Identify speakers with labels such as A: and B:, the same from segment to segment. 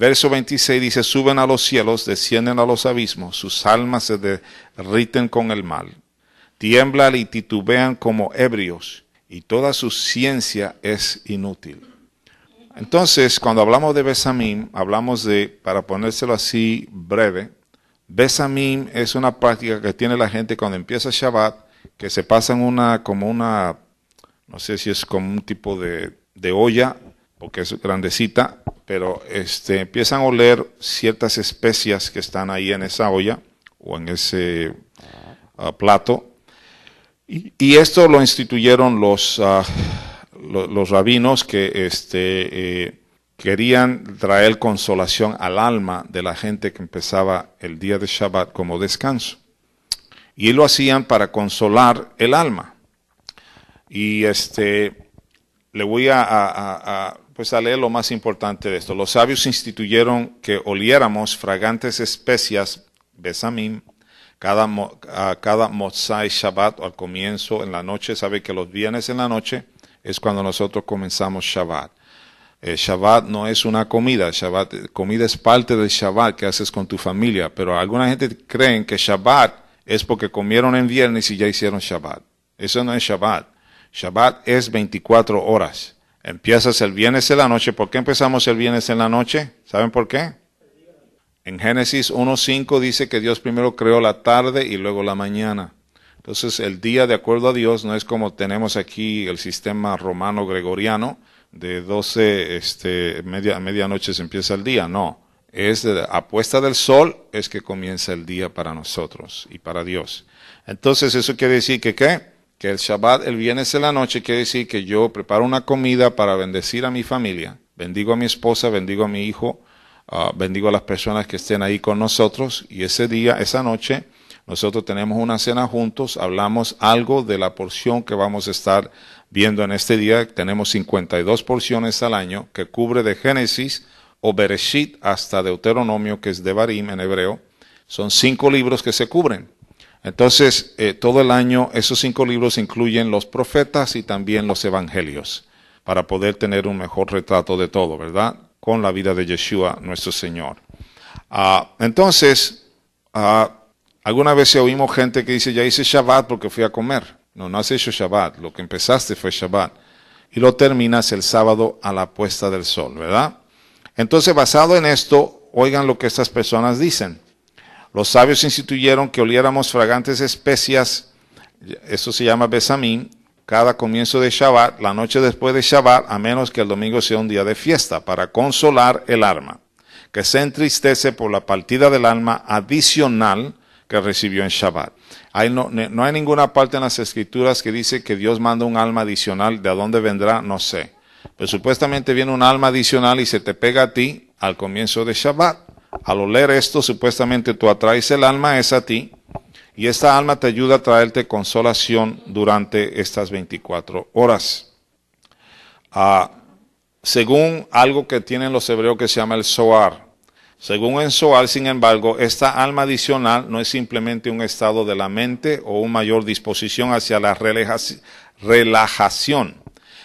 A: Verso 26 dice, suben a los cielos, descienden a los abismos, sus almas se derriten con el mal, tiemblan y titubean como ebrios, y toda su ciencia es inútil. Entonces, cuando hablamos de Besamim, hablamos de, para ponérselo así breve, Besamim es una práctica que tiene la gente cuando empieza Shabbat, que se pasan una, como una, no sé si es como un tipo de, de olla porque es grandecita, pero este, empiezan a oler ciertas especias que están ahí en esa olla o en ese ah, plato. Y, esto lo instituyeron los, ah, rabinos que este, eh, querían traer consolación al alma de la gente que empezaba el día de Shabbat como descanso. Y lo hacían para consolar el alma. Y este, le voy a, pues a leer lo más importante de esto. Los sabios instituyeron que oliéramos fragantes especias, besamim, cada, a cada mozai Shabbat al comienzo en la noche. Sabe que los viernes en la noche es cuando nosotros comenzamos Shabbat. Eh, Shabbat no es una comida, Shabbat, comida es parte del Shabbat que haces con tu familia, pero alguna gente creen que Shabbat es porque comieron en viernes y ya hicieron Shabbat. Eso no es Shabbat. Shabbat es 24 horas. Empiezas el viernes en la noche. ¿Por qué empezamos el viernes en la noche? ¿Saben por qué? En Génesis 1.5 dice que Dios primero creó la tarde y luego la mañana. Entonces el día, de acuerdo a Dios, no es como tenemos aquí el sistema romano-gregoriano, de 12, este, media, medianoche se empieza el día. No, es de la apuesta del sol es que comienza el día para nosotros y para Dios. Entonces eso quiere decir que, ¿qué? que el Shabbat, el viernes en la noche, quiere decir que yo preparo una comida para bendecir a mi familia. Bendigo a mi esposa, bendigo a mi hijo, ah, bendigo a las personas que estén ahí con nosotros. Y ese día, esa noche, nosotros tenemos una cena juntos, hablamos algo de la porción que vamos a estar viendo en este día. Tenemos 52 porciones al año que cubre de Génesis o Bereshit hasta Deuteronomio, que es Devarim en hebreo. Son cinco libros que se cubren. Entonces, eh, todo el año esos cinco libros incluyen los profetas y también los evangelios, para poder tener un mejor retrato de todo, ¿verdad? Con la vida de Yeshua, nuestro Señor. Ah, entonces, ah, alguna vez oímos gente que dice, ya hice Shabbat porque fui a comer. No, no has hecho Shabbat, lo que empezaste fue Shabbat. Y lo terminas el sábado a la puesta del sol, ¿verdad? Entonces, basado en esto, oigan lo que estas personas dicen. Los sabios instituyeron que oliéramos fragantes especias, eso se llama besamín, cada comienzo de Shabbat, la noche después de Shabbat, a menos que el domingo sea un día de fiesta, para consolar el alma, que se entristece por la partida del alma adicional que recibió en Shabbat. no, no, hay ninguna parte en las escrituras que dice que Dios manda un alma adicional, de a dónde vendrá, no sé. Pero supuestamente viene un alma adicional y se te pega a ti al comienzo de Shabbat. Al oler esto, supuestamente tú atraes el alma es a ti, y esta alma te ayuda a traerte consolación durante estas 24 horas. Ah, según algo que tienen los hebreos que se llama el soar, Según el soar, sin embargo, esta alma adicional no es simplemente un estado de la mente o una mayor disposición hacia la relajación,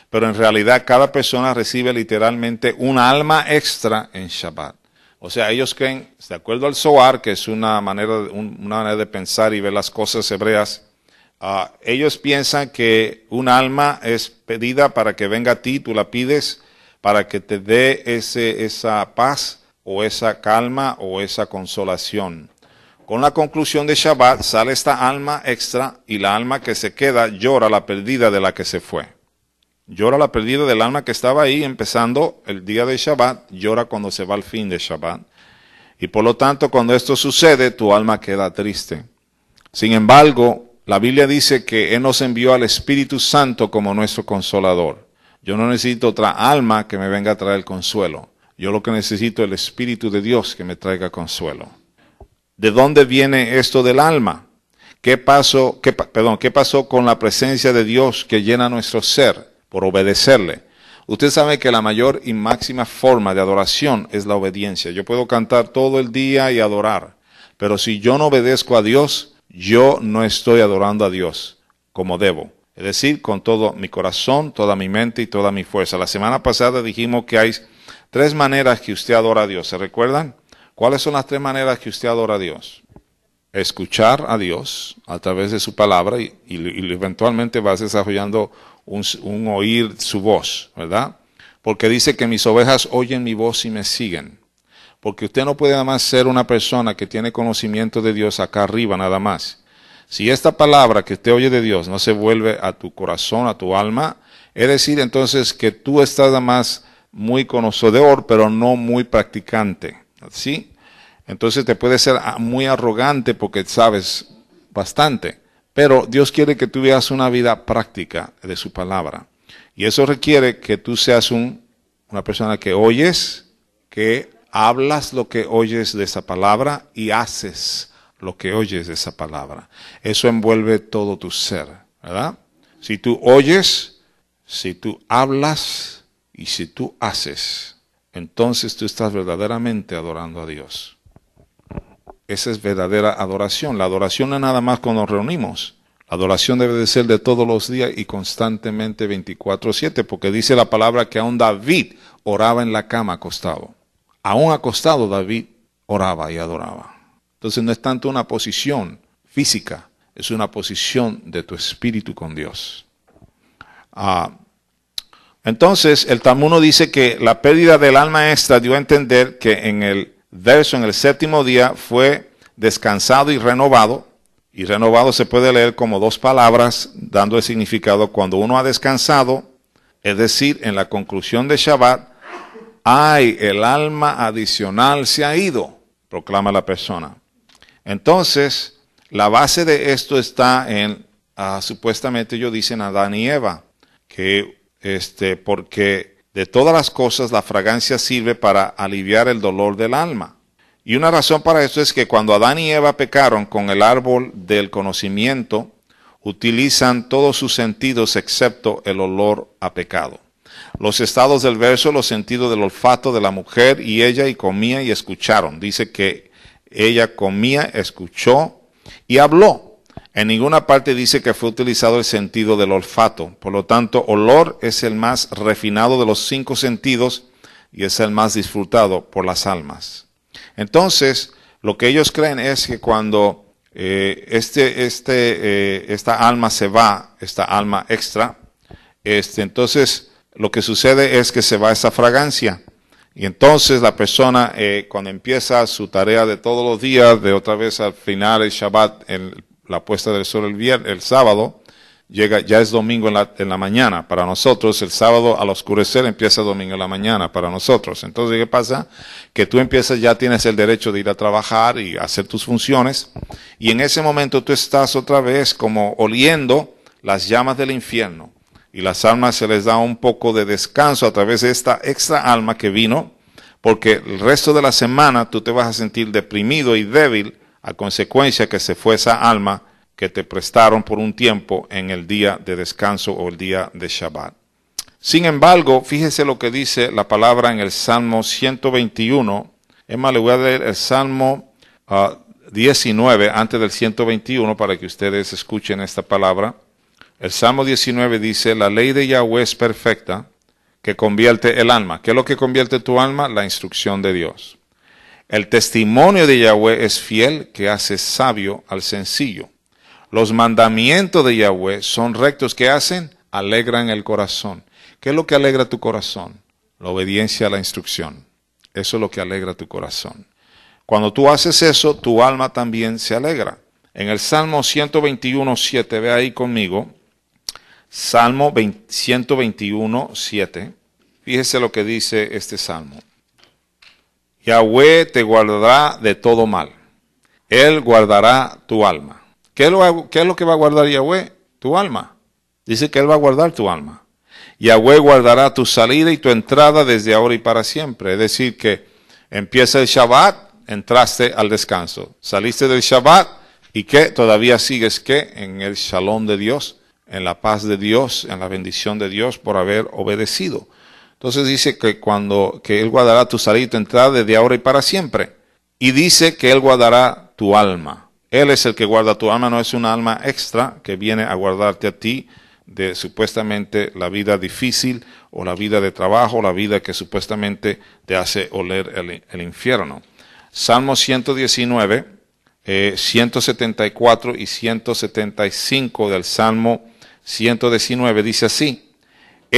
A: pero en realidad cada persona recibe literalmente un alma extra en Shabbat. O sea, ellos creen, de acuerdo al Zohar, que es una manera, una manera de pensar y ver las cosas hebreas, ah, ellos piensan que un alma es pedida para que venga a ti, tú la pides, para que te dé ese, esa paz o esa calma o esa consolación. Con la conclusión de Shabbat sale esta alma extra y la alma que se queda llora la perdida de la que se fue. Llora la pérdida del alma que estaba ahí empezando el día de Shabbat, llora cuando se va al fin de Shabbat. Y por lo tanto, cuando esto sucede, tu alma queda triste. Sin embargo, la Biblia dice que Él nos envió al Espíritu Santo como nuestro consolador. Yo no necesito otra alma que me venga a traer consuelo. Yo lo que necesito es el Espíritu de Dios que me traiga consuelo. ¿De dónde viene esto del alma? ¿Qué pasó, perdón, ¿Qué pasó con la presencia de Dios que llena nuestro ser? por obedecerle. Usted sabe que la mayor y máxima forma de adoración es la obediencia. Yo puedo cantar todo el día y adorar, pero si yo no obedezco a Dios, yo no estoy adorando a Dios como debo. Es decir, con todo mi corazón, toda mi mente y toda mi fuerza. La semana pasada dijimos que hay tres maneras que usted adora a Dios. ¿Se recuerdan? ¿Cuáles son las tres maneras que usted adora a Dios? Escuchar a Dios a través de su palabra y, eventualmente vas desarrollando un, oír su voz, ¿verdad? Porque dice que mis ovejas oyen mi voz y me siguen. Porque usted no puede nada más ser una persona que tiene conocimiento de Dios acá arriba nada más. Si esta palabra que usted oye de Dios no se vuelve a tu corazón, a tu alma, es decir, entonces que tú estás nada más muy conocedor, pero no muy practicante. ¿Sí? Entonces te puede ser ah, muy arrogante porque sabes bastante. Pero Dios quiere que tú veas una vida práctica de su palabra. Y eso requiere que tú seas una persona que oyes, que hablas lo que oyes de esa palabra y haces lo que oyes de esa palabra. Eso envuelve todo tu ser, ¿verdad? Si tú oyes, si tú hablas y si tú haces, entonces tú estás verdaderamente adorando a Dios. Esa es verdadera adoración. La adoración no es nada más cuando nos reunimos. La adoración debe de ser de todos los días y constantemente 24/7, porque dice la palabra que aún David oraba en la cama acostado. Aún acostado David oraba y adoraba. Entonces no es tanto una posición física, es una posición de tu espíritu con Dios. Ah, entonces el Tamuno dice que la pérdida del alma extra dio a entender que en el verso en el séptimo día fue descansado y renovado. Y renovado se puede leer como dos palabras, dando el significado cuando uno ha descansado, es decir, en la conclusión de Shabbat, ay, el alma adicional se ha ido, proclama la persona. Entonces, la base de esto está en, ah, supuestamente ellos dicen Adán y Eva, que este, porque de todas las cosas, la fragancia sirve para aliviar el dolor del alma. Y una razón para esto es que cuando Adán y Eva pecaron con el árbol del conocimiento, utilizan todos sus sentidos excepto el olor a pecado. Los estados del verso, los sentidos del olfato de la mujer y ella y comía y escucharon. Dice que ella comía, escuchó y habló. En ninguna parte dice que fue utilizado el sentido del olfato. Por lo tanto, olor es el más refinado de los cinco sentidos y es el más disfrutado por las almas. Entonces, lo que ellos creen es que cuando eh, este, este, eh, esta alma se va, esta alma extra, este, entonces lo que sucede es que se va esa fragancia. Y entonces la persona, eh, cuando empieza su tarea de todos los días, de otra vez al final el Shabbat, el la puesta del sol el, viernes, el sábado, llega, ya es domingo en la, en la, mañana para nosotros, el sábado al oscurecer empieza domingo en la mañana para nosotros. Entonces, ¿qué pasa? Que tú empiezas, ya tienes el derecho de ir a trabajar y hacer tus funciones, y en ese momento tú estás otra vez como oliendo las llamas del infierno, y las almas se les da un poco de descanso a través de esta extra alma que vino, porque el resto de la semana tú te vas a sentir deprimido y débil, a consecuencia que se fue esa alma que te prestaron por un tiempo en el día de descanso o el día de Shabbat. Sin embargo, fíjese lo que dice la palabra en el Salmo 121. Emma, le voy a leer el Salmo 19 ah, antes del 121 para que ustedes escuchen esta palabra. El Salmo 19 dice, la ley de Yahweh es perfecta, que convierte el alma. ¿Qué es lo que convierte tu alma? La instrucción de Dios. El testimonio de Yahweh es fiel que hace sabio al sencillo. Los mandamientos de Yahweh son rectos que hacen, alegran el corazón. ¿Qué es lo que alegra tu corazón? La obediencia a la instrucción. Eso es lo que alegra tu corazón. Cuando tú haces eso, tu alma también se alegra. En el Salmo 121, 7, ve ahí conmigo. Salmo 121, 7. Fíjese lo que dice este salmo. Yahweh te guardará de todo mal. Él guardará tu alma. ¿Qué es, lo, que va a guardar Yahweh? Tu alma. Dice que Él va a guardar tu alma. Yahweh guardará tu salida y tu entrada desde ahora y para siempre. Es decir, que empieza el Shabbat, entraste al descanso. Saliste del Shabbat y que todavía sigues que en el shalom de Dios, en la paz de Dios, en la bendición de Dios por haber obedecido. Entonces dice que cuando que él guardará tu salida y tu entrada desde ahora y para siempre. Y dice que él guardará tu alma. Él es el que guarda tu alma, no es un alma extra que viene a guardarte a ti de supuestamente la vida difícil o la vida de trabajo, la vida que supuestamente te hace oler el, infierno. Salmo 119, 174 eh, y 175 del Salmo 119 dice así,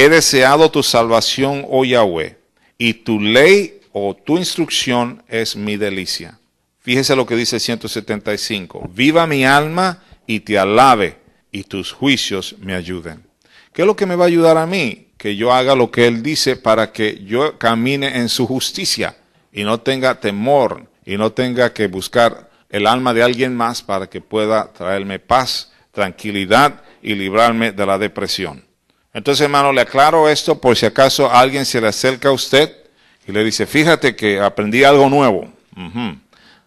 A: He deseado tu salvación, oh Yahweh, y tu ley o tu instrucción es mi delicia. Fíjese lo que dice el 175. Viva mi alma y te alabe, y tus juicios me ayuden. ¿Qué es lo que me va a ayudar a mí? Que yo haga lo que Él dice para que yo camine en su justicia y no tenga temor y no tenga que buscar el alma de alguien más para que pueda traerme paz, tranquilidad y librarme de la depresión. Entonces, hermano, le aclaro esto por si acaso alguien se le acerca a usted y le dice, fíjate que aprendí algo nuevo.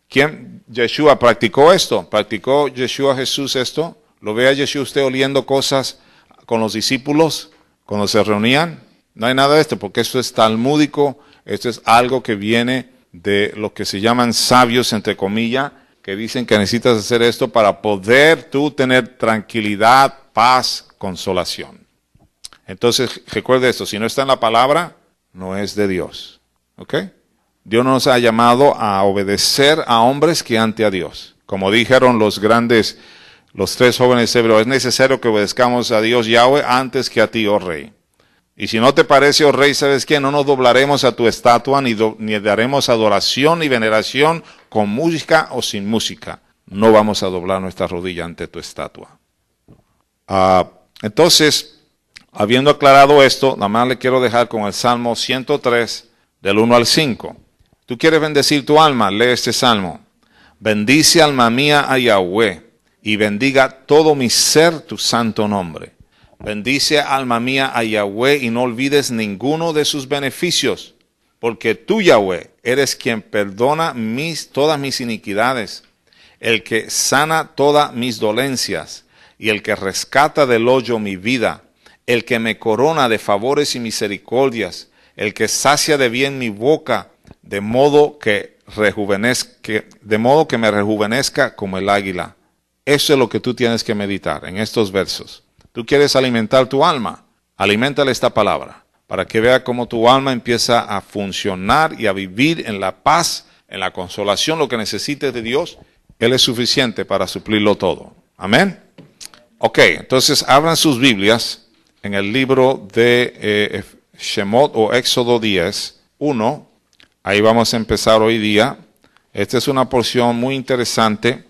A: ¿Quién? Yeshua practicó esto, practicó Yeshua Jesús esto. ¿Lo vea a Yeshua usted oliendo cosas con los discípulos cuando se reunían? No hay nada de esto, porque esto es talmúdico, esto es algo que viene de lo que se llaman sabios, entre comillas, que dicen que necesitas hacer esto para poder tú tener tranquilidad, paz, consolación. Entonces, recuerde esto, si no está en la palabra, no es de Dios. ¿Ok? Dios nos ha llamado a obedecer a hombres que ante a Dios. Como dijeron los grandes, los tres jóvenes hebreos, es necesario que obedezcamos a Dios Yahweh antes que a ti, oh rey. Y si no te parece, oh rey, ¿sabes qué? No nos doblaremos a tu estatua, ni, daremos adoración y veneración con música o sin música. No vamos a doblar nuestra rodilla ante tu estatua. Ah, entonces, Habiendo aclarado esto, nada más le quiero dejar con el Salmo 103, del 1 al 5. Tú quieres bendecir tu alma, lee este salmo. Bendice alma mía a Yahweh y bendiga todo mi ser tu santo nombre. Bendice alma mía a Yahweh y no olvides ninguno de sus beneficios, porque tú Yahweh eres quien perdona mis, todas mis iniquidades, el que sana todas mis dolencias y el que rescata del hoyo mi vida el que me corona de favores y misericordias, el que sacia de bien mi boca, de modo que rejuvenezca, de modo que me rejuvenezca como el águila. Eso es lo que tú tienes que meditar en estos versos. Tú quieres alimentar tu alma, alimentale esta palabra, para que vea cómo tu alma empieza a funcionar y a vivir en la paz, en la consolación, lo que necesites de Dios. Él es suficiente para suplirlo todo. Amén. Ok, entonces abran sus Biblias en el libro de eh, Shemot o Éxodo 10, 1. Ahí vamos a empezar hoy día. Esta es una porción muy interesante,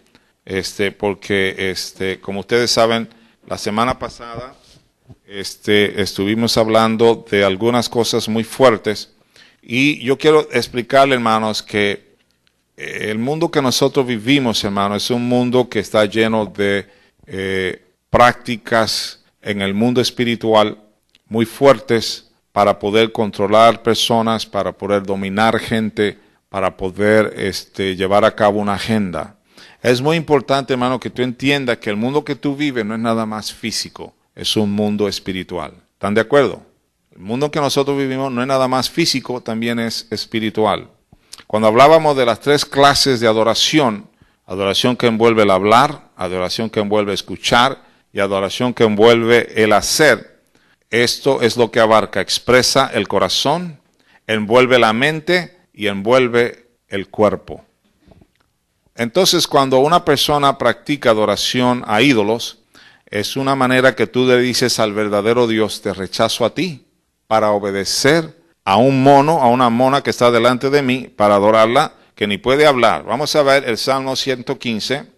A: este, porque este, como ustedes saben, la semana pasada este, estuvimos hablando de algunas cosas muy fuertes. Y yo quiero explicarle, hermanos, que eh, el mundo que nosotros vivimos, hermanos, es un mundo que está lleno de eh, prácticas en el mundo espiritual muy fuertes para poder controlar personas, para poder dominar gente, para poder este, llevar a cabo una agenda. Es muy importante, hermano, que tú entiendas que el mundo que tú vives no es nada más físico, es un mundo espiritual. ¿Están de acuerdo? El mundo que nosotros vivimos no es nada más físico, también es espiritual. Cuando hablábamos de las tres clases de adoración, adoración que envuelve el hablar, adoración que envuelve escuchar y adoración que envuelve el hacer. Esto es lo que abarca, expresa el corazón, envuelve la mente y envuelve el cuerpo. Entonces, cuando una persona practica adoración a ídolos, es una manera que tú le dices al verdadero Dios, te rechazo a ti, para obedecer a un mono, a una mona que está delante de mí, para adorarla, que ni puede hablar. Vamos a ver el Salmo 115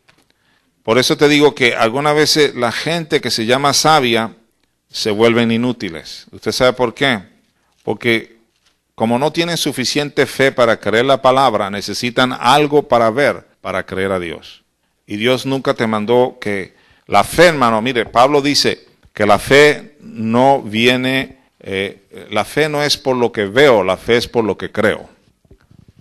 A: por eso te digo que algunas veces la gente que se llama sabia se vuelven inútiles. ¿Usted sabe por qué? Porque como no tienen suficiente fe para creer la palabra, necesitan algo para ver, para creer a Dios. Y Dios nunca te mandó que la fe, hermano, mire, Pablo dice que la fe no viene, eh, la fe no es por lo que veo, la fe es por lo que creo.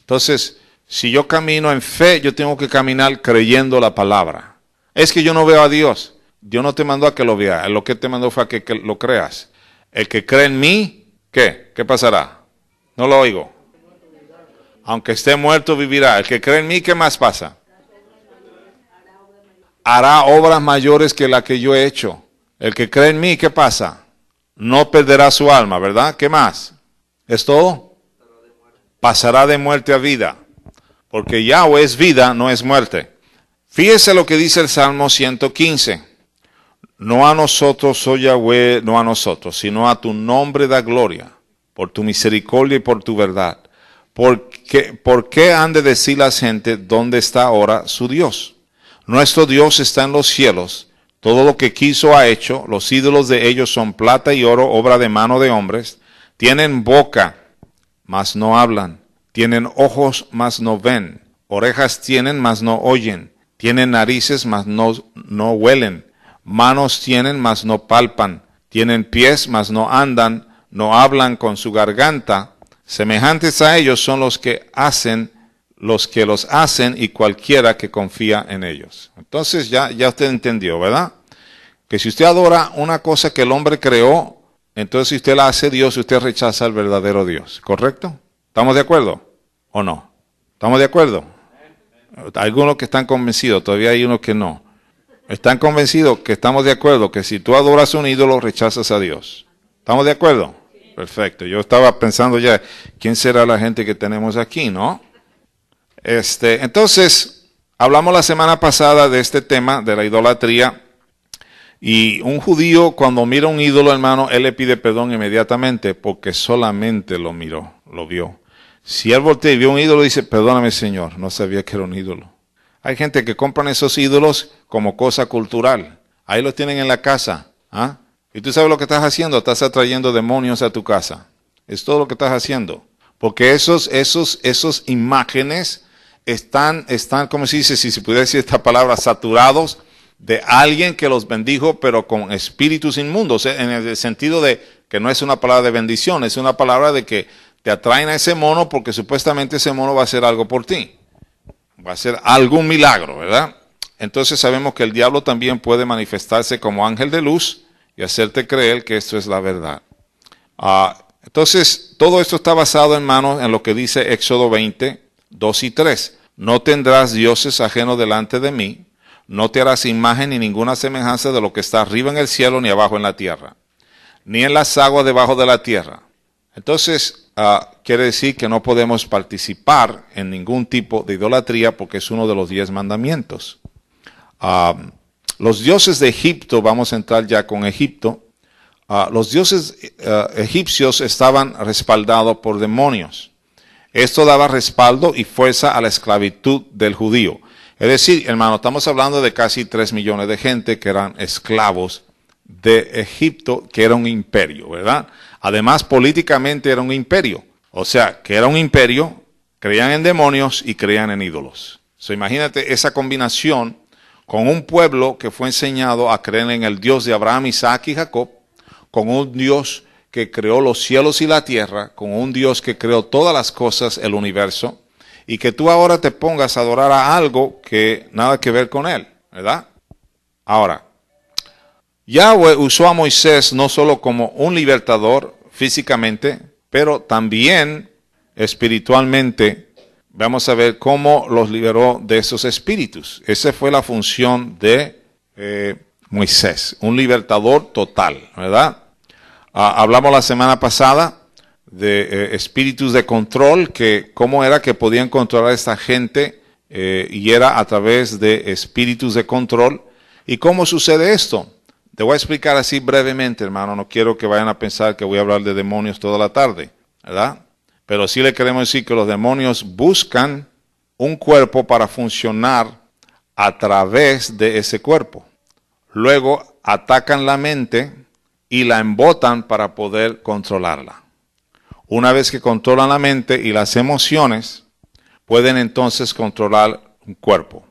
A: Entonces, si yo camino en fe, yo tengo que caminar creyendo la palabra. Es que yo no veo a Dios. Dios no te mandó a que lo veas, lo que te mandó fue a que, lo creas. El que cree en mí, ¿qué? ¿Qué pasará? No lo oigo. Aunque esté muerto, vivirá. El que cree en mí, ¿qué más pasa? Hará obras mayores que la que yo he hecho. El que cree en mí, ¿qué pasa? No perderá su alma, ¿verdad? ¿Qué más? ¿Es todo? Pasará de muerte a vida. Porque Yahweh es vida, no es muerte. Fíjese lo que dice el Salmo 115. No a nosotros, oh Yahweh, no a nosotros, sino a tu nombre da gloria, por tu misericordia y por tu verdad. ¿Por qué, han de decir la gente dónde está ahora su Dios? Nuestro Dios está en los cielos. Todo lo que quiso ha hecho. Los ídolos de ellos son plata y oro, obra de mano de hombres. Tienen boca, mas no hablan. Tienen ojos, mas no ven. Orejas tienen, mas no oyen tienen narices, mas no, no huelen. Manos tienen, mas no palpan. Tienen pies, mas no andan. No hablan con su garganta. Semejantes a ellos son los que hacen, los que los hacen y cualquiera que confía en ellos. Entonces ya, ya usted entendió, ¿verdad? Que si usted adora una cosa que el hombre creó, entonces si usted la hace Dios, usted rechaza al verdadero Dios, ¿correcto? ¿Estamos de acuerdo o no? ¿Estamos de acuerdo? Algunos que están convencidos, todavía hay unos que no. Están convencidos que estamos de acuerdo que si tú adoras un ídolo, rechazas a Dios. ¿Estamos de acuerdo? Perfecto. Yo estaba pensando ya, ¿quién será la gente que tenemos aquí, no? Este, entonces, hablamos la semana pasada de este tema de la idolatría. Y un judío, cuando mira un ídolo, hermano, él le pide perdón inmediatamente porque solamente lo miró, lo vio. Si él voltea y vio un ídolo, dice, perdóname Señor, no sabía que era un ídolo. Hay gente que compran esos ídolos como cosa cultural. Ahí los tienen en la casa. ¿ah? Y tú sabes lo que estás haciendo, estás atrayendo demonios a tu casa. Es todo lo que estás haciendo. Porque esos, esos, esos imágenes están, están, como se dice, si se pudiera decir esta palabra, saturados de alguien que los bendijo, pero con espíritus inmundos, en el sentido de que no es una palabra de bendición, es una palabra de que te atraen a ese mono porque supuestamente ese mono va a hacer algo por ti. Va a hacer algún milagro, ¿verdad? Entonces sabemos que el diablo también puede manifestarse como ángel de luz y hacerte creer que esto es la verdad. Ah, entonces, todo esto está basado, hermanos, en lo que dice Éxodo 20, 2 y 3. No tendrás dioses ajenos delante de mí, no te harás imagen ni ninguna semejanza de lo que está arriba en el cielo ni abajo en la tierra, ni en las aguas debajo de la tierra. Entonces, Ah, quiere decir que no podemos participar en ningún tipo de idolatría porque es uno de los diez mandamientos. Ah, los dioses de Egipto, vamos a entrar ya con Egipto, ah, los dioses egipcios estaban respaldados por demonios. Esto daba respaldo y fuerza a la esclavitud del judío. Es decir, hermano, estamos hablando de casi 3 millones de gente que eran esclavos de Egipto, que era un imperio, ¿verdad? Además, políticamente era un imperio. O sea, que era un imperio, creían en demonios y creían en ídolos. So, imagínate esa combinación con un pueblo que fue enseñado a creer en el Dios de Abraham, Isaac y Jacob, con un Dios que creó los cielos y la tierra, con un Dios que creó todas las cosas, el universo, y que tú ahora te pongas a adorar a algo que nada que ver con él, ¿verdad? Ahora, Yahweh usó a Moisés no solo como un libertador físicamente, pero también espiritualmente. Vamos a ver cómo los liberó de esos espíritus. Esa fue la función de eh, Moisés, un libertador total, ¿verdad? Ah, hablamos la semana pasada de eh, espíritus de control, que cómo era que podían controlar a esta gente eh, y era a través de espíritus de control. ¿Y cómo sucede esto? Te voy a explicar así brevemente, hermano. No quiero que vayan a pensar que voy a hablar de demonios toda la tarde, ¿verdad? Pero sí le queremos decir que los demonios buscan un cuerpo para funcionar a través de ese cuerpo. Luego atacan la mente y la embotan para poder controlarla. Una vez que controlan la mente y las emociones, pueden entonces controlar un cuerpo.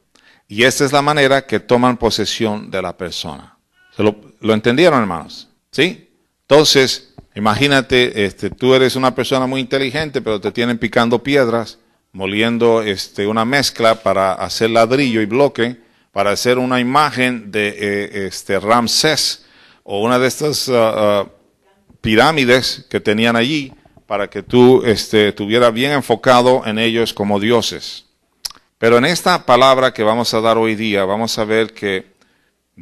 A: Y esta es la manera que toman posesión de la persona lo, entendieron, hermanos? ¿Sí? Entonces, imagínate, este, tú eres una persona muy inteligente, pero te tienen picando piedras, moliendo este, una mezcla para hacer ladrillo y bloque, para hacer una imagen de eh, este, Ramsés o una de estas ah, ah, pirámides que tenían allí, para que tú estuvieras este, bien enfocado en ellos como dioses. Pero en esta palabra que vamos a dar hoy día, vamos a ver que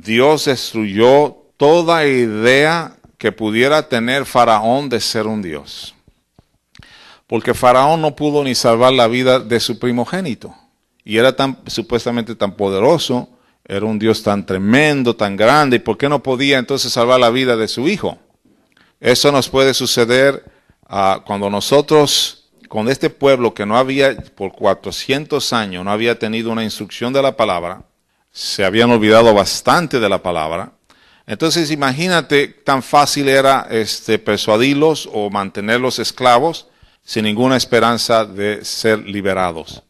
A: Dios destruyó toda idea que pudiera tener Faraón de ser un Dios. Porque Faraón no pudo ni salvar la vida de su primogénito. Y era tan, supuestamente tan poderoso, era un Dios tan tremendo, tan grande. ¿Y por qué no podía entonces salvar la vida de su hijo? Eso nos puede suceder ah, cuando nosotros, con este pueblo que no había, por 400 años, no había tenido una instrucción de la palabra, se habían olvidado bastante de la palabra. Entonces imagínate tan fácil era este, persuadirlos o mantenerlos esclavos sin ninguna esperanza de ser liberados.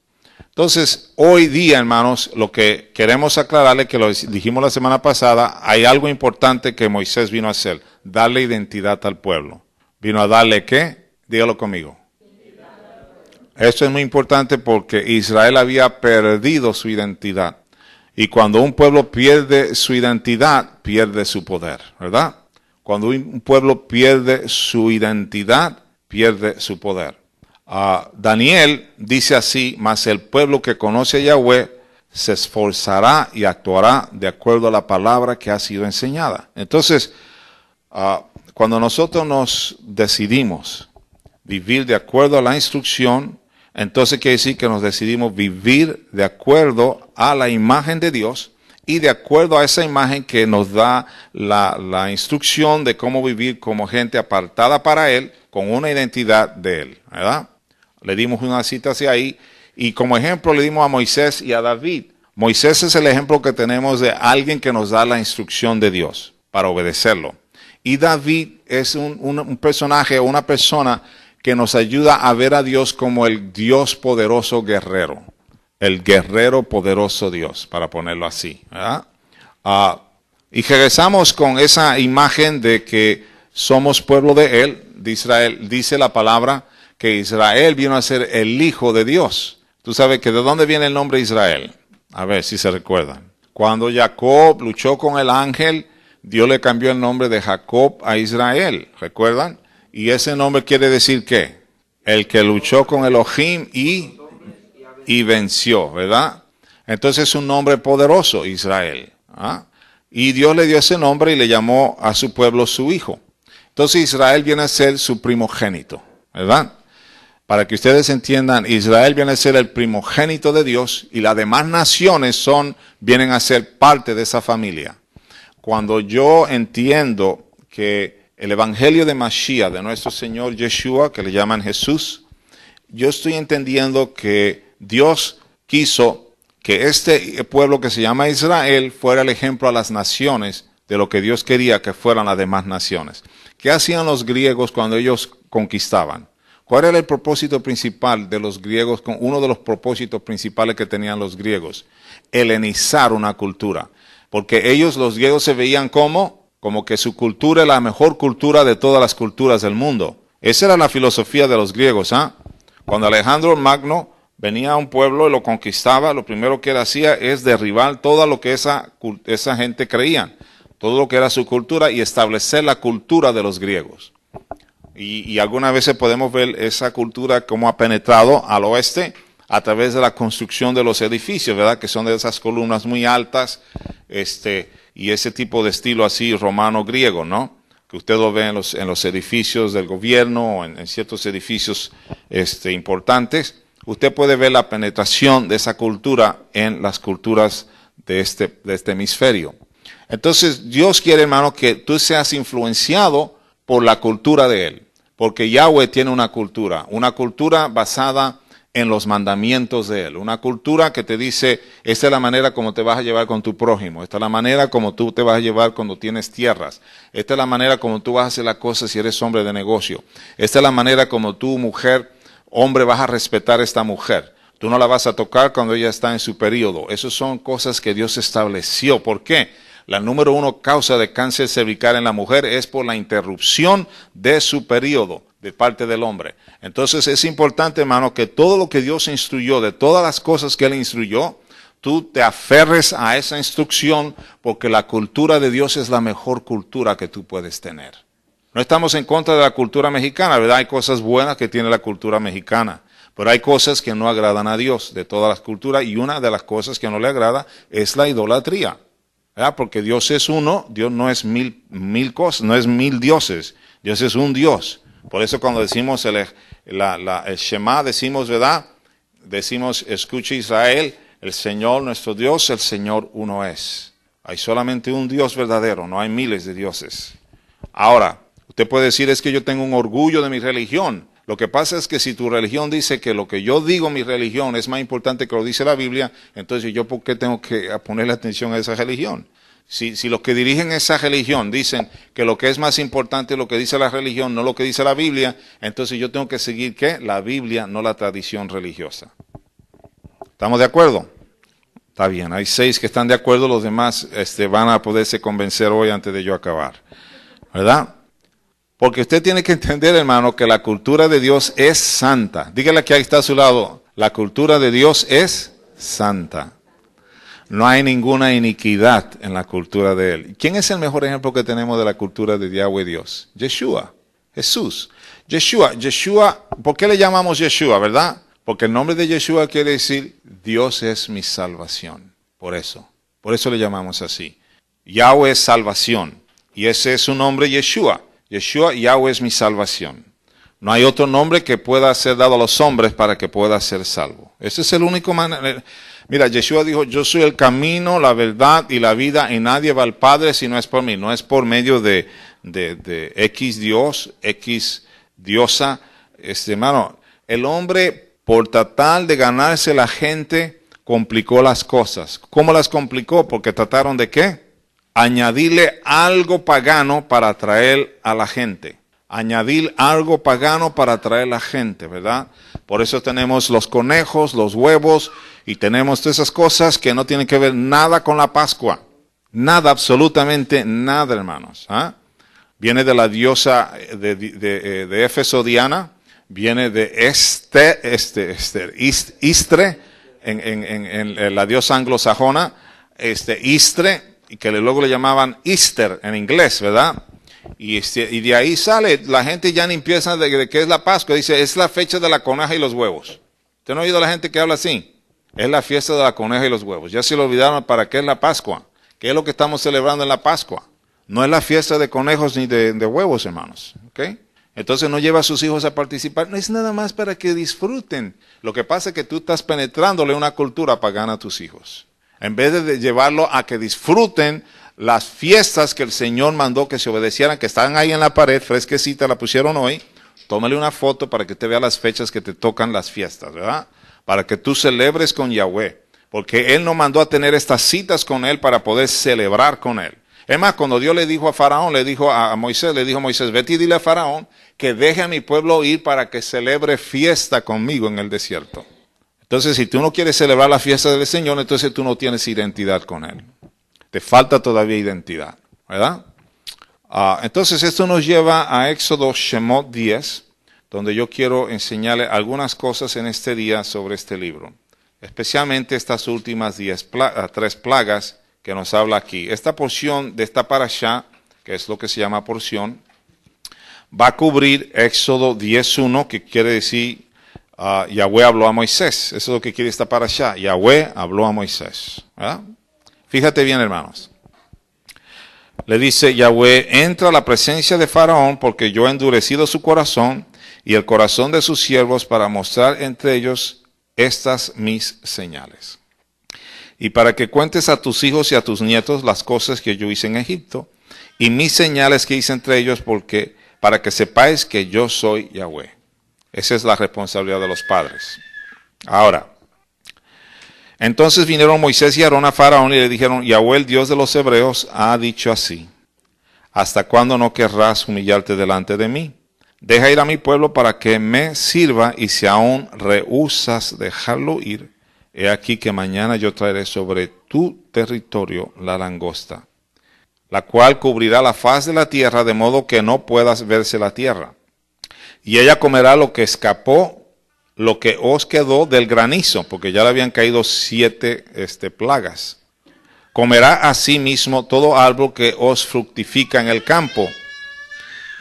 A: Entonces, hoy día, hermanos, lo que queremos aclararle, que lo dijimos la semana pasada, hay algo importante que Moisés vino a hacer, darle identidad al pueblo. Vino a darle qué? Dígalo conmigo. Esto es muy importante porque Israel había perdido su identidad. Y cuando un pueblo pierde su identidad, pierde su poder, ¿verdad? Cuando un pueblo pierde su identidad, pierde su poder. Ah, Daniel dice así, mas el pueblo que conoce a Yahweh se esforzará y actuará de acuerdo a la palabra que ha sido enseñada. Entonces, ah, cuando nosotros nos decidimos vivir de acuerdo a la instrucción entonces quiere decir que nos decidimos vivir de acuerdo a la imagen de Dios y de acuerdo a esa imagen que nos da la, instrucción de cómo vivir como gente apartada para Él, con una identidad de Él, ¿verdad? Le dimos una cita hacia ahí y como ejemplo le dimos a Moisés y a David. Moisés es el ejemplo que tenemos de alguien que nos da la instrucción de Dios para obedecerlo. Y David es un, personaje o una persona que nos ayuda a ver a Dios como el Dios poderoso guerrero, el guerrero poderoso Dios, para ponerlo así. Ah, y regresamos con esa imagen de que somos pueblo de Él, de Israel, dice la palabra que Israel vino a ser el hijo de Dios. Tú sabes que de dónde viene el nombre Israel. A ver si se recuerdan. Cuando Jacob luchó con el ángel, Dios le cambió el nombre de Jacob a Israel. ¿Recuerdan? Y ese nombre quiere decir qué? El que luchó con Elohim y, y venció, ¿verdad? Entonces es un nombre poderoso, Israel. ¿ah? Y Dios le dio ese nombre y le llamó a su pueblo su hijo. Entonces Israel viene a ser su primogénito, ¿verdad? Para que ustedes entiendan, Israel viene a ser el primogénito de Dios y las demás naciones son, vienen a ser parte de esa familia. Cuando yo entiendo que el Evangelio de Mashiach, de nuestro Señor Yeshua, que le llaman Jesús, yo estoy entendiendo que Dios quiso que este pueblo que se llama Israel fuera el ejemplo a las naciones de lo que Dios quería que fueran las demás naciones. ¿Qué hacían los griegos cuando ellos conquistaban? ¿Cuál era el propósito principal de los griegos? Uno de los propósitos principales que tenían los griegos, helenizar una cultura. Porque ellos, los griegos, se veían como como que su cultura es la mejor cultura de todas las culturas del mundo. Esa era la filosofía de los griegos. ¿ah? Cuando Alejandro Magno venía a un pueblo y lo conquistaba, lo primero que él hacía es derribar todo lo que esa, esa gente creía, todo lo que era su cultura y establecer la cultura de los griegos. Y, y, algunas veces podemos ver esa cultura como ha penetrado al oeste a través de la construcción de los edificios, ¿verdad? Que son de esas columnas muy altas, este, y ese tipo de estilo así romano-griego, ¿no? Que usted lo ve en los, en los edificios del gobierno o en, ciertos edificios este, importantes. Usted puede ver la penetración de esa cultura en las culturas de este, de este hemisferio. Entonces, Dios quiere, hermano, que tú seas influenciado por la cultura de Él. Porque Yahweh tiene una cultura, una cultura basada en los mandamientos de Él. Una cultura que te dice, esta es la manera como te vas a llevar con tu prójimo, esta es la manera como tú te vas a llevar cuando tienes tierras, esta es la manera como tú vas a hacer las cosas si eres hombre de negocio, esta es la manera como tú, mujer, hombre, vas a respetar a esta mujer. Tú no la vas a tocar cuando ella está en su periodo. Esas son cosas que Dios estableció. ¿Por qué? La número uno causa de cáncer cervical en la mujer es por la interrupción de su periodo de parte del hombre. Entonces es importante, hermano, que todo lo que Dios instruyó, de todas las cosas que Él instruyó, tú te aferres a esa instrucción porque la cultura de Dios es la mejor cultura que tú puedes tener. No estamos en contra de la cultura mexicana, ¿verdad? Hay cosas buenas que tiene la cultura mexicana, pero hay cosas que no agradan a Dios de todas las culturas y una de las cosas que no le agrada es la idolatría, ¿verdad? Porque Dios es uno, Dios no es mil, mil cosas, no es mil dioses, Dios es un Dios. Por eso cuando decimos el, Shema, decimos, ¿verdad? Decimos, escucha Israel, el Señor nuestro Dios, el Señor uno es. Hay solamente un Dios verdadero, no hay miles de dioses. Ahora, usted puede decir es que yo tengo un orgullo de mi religión. Lo que pasa es que si tu religión dice que lo que yo digo mi religión es más importante que lo dice la Biblia, entonces yo por qué tengo que ponerle atención a esa religión. Si, los que dirigen esa religión dicen que lo que es más importante es lo que dice la religión, no lo que dice la Biblia, entonces yo tengo que seguir qué? La Biblia, no la tradición religiosa. ¿Estamos de acuerdo? Está bien, hay seis que están de acuerdo, los demás este, van a poderse convencer hoy antes de yo acabar. ¿Verdad? Porque usted tiene que entender, hermano, que la cultura de Dios es santa. Dígale que ahí está a su lado, la cultura de Dios es santa. No hay ninguna iniquidad en la cultura de él. ¿Quién es el mejor ejemplo que tenemos de la cultura de Yahweh Dios? Yeshua, Jesús. Yeshua, Yeshua, ¿por qué le llamamos Yeshua, verdad? Porque el nombre de Yeshua quiere decir Dios es mi salvación. Por eso, por eso le llamamos así. Yahweh es salvación. Y ese es su nombre, Yeshua. Yeshua, Yahweh es mi salvación. No hay otro nombre que pueda ser dado a los hombres para que pueda ser salvo. Ese es el único manera. Mira, Yeshua dijo, yo soy el camino, la verdad y la vida, y nadie va al Padre si no es por mí. No es por medio de, de, X Dios, X diosa. Este, hermano, el hombre, por tratar de ganarse la gente, complicó las cosas. ¿Cómo las complicó? Porque trataron de qué? Añadirle algo pagano para atraer a la gente añadir algo pagano para atraer a la gente, ¿verdad? Por eso tenemos los conejos, los huevos y tenemos todas esas cosas que no tienen que ver nada con la Pascua. Nada, absolutamente nada, hermanos. ¿ah? Viene de la diosa de, de, eh, de Éfeso Diana, viene de este, este, este Istre, en, en, en, la diosa anglosajona, este, Istre, y que luego le llamaban Easter en inglés, ¿verdad? Este, y, de ahí sale, la gente ya ni empieza de, qué es la Pascua, dice, es la fecha de la conaja y los huevos. ¿Usted no ha oído a la gente que habla así? Es la fiesta de la coneja y los huevos. Ya se lo olvidaron para qué es la Pascua. ¿Qué es lo que estamos celebrando en la Pascua? No es la fiesta de conejos ni de, huevos, hermanos. ¿okay? Entonces no lleva a sus hijos a participar. No es nada más para que disfruten. Lo que pasa es que tú estás penetrándole una cultura pagana a tus hijos. En vez de llevarlo a que disfruten las fiestas que el Señor mandó que se obedecieran, que están ahí en la pared, fresquecita, la pusieron hoy, tómale una foto para que te vea las fechas que te tocan las fiestas, ¿verdad? Para que tú celebres con Yahweh, porque Él no mandó a tener estas citas con Él para poder celebrar con Él. Es más, cuando Dios le dijo a Faraón, le dijo a Moisés, le dijo a Moisés, vete y dile a Faraón que deje a mi pueblo ir para que celebre fiesta conmigo en el desierto. Entonces, si tú no quieres celebrar la fiesta del Señor, entonces tú no tienes identidad con Él te falta todavía identidad, ¿verdad? Ah, entonces esto nos lleva a Éxodo Shemot 10, donde yo quiero enseñarle algunas cosas en este día sobre este libro, especialmente estas últimas diez ah, tres plagas que nos habla aquí. Esta porción de esta parasha, que es lo que se llama porción, va a cubrir Éxodo 10.1, que quiere decir uh, Yahweh habló a Moisés. Eso es lo que quiere esta parasha. Yahweh habló a Moisés. ¿verdad? Fíjate bien, hermanos. Le dice Yahweh, entra a la presencia de Faraón porque yo he endurecido su corazón y el corazón de sus siervos para mostrar entre ellos estas mis señales. Y para que cuentes a tus hijos y a tus nietos las cosas que yo hice en Egipto y mis señales que hice entre ellos porque para que sepáis que yo soy Yahweh. Esa es la responsabilidad de los padres. Ahora, entonces vinieron Moisés y Aarón a Faraón y le dijeron, Yahweh, el Dios de los hebreos, ha dicho así, ¿hasta cuándo no querrás humillarte delante de mí? Deja ir a mi pueblo para que me sirva y si aún rehusas dejarlo ir, he aquí que mañana yo traeré sobre tu territorio la langosta, la cual cubrirá la faz de la tierra de modo que no puedas verse la tierra. Y ella comerá lo que escapó lo que os quedó del granizo, porque ya le habían caído siete este, plagas. Comerá asimismo sí todo árbol que os fructifica en el campo,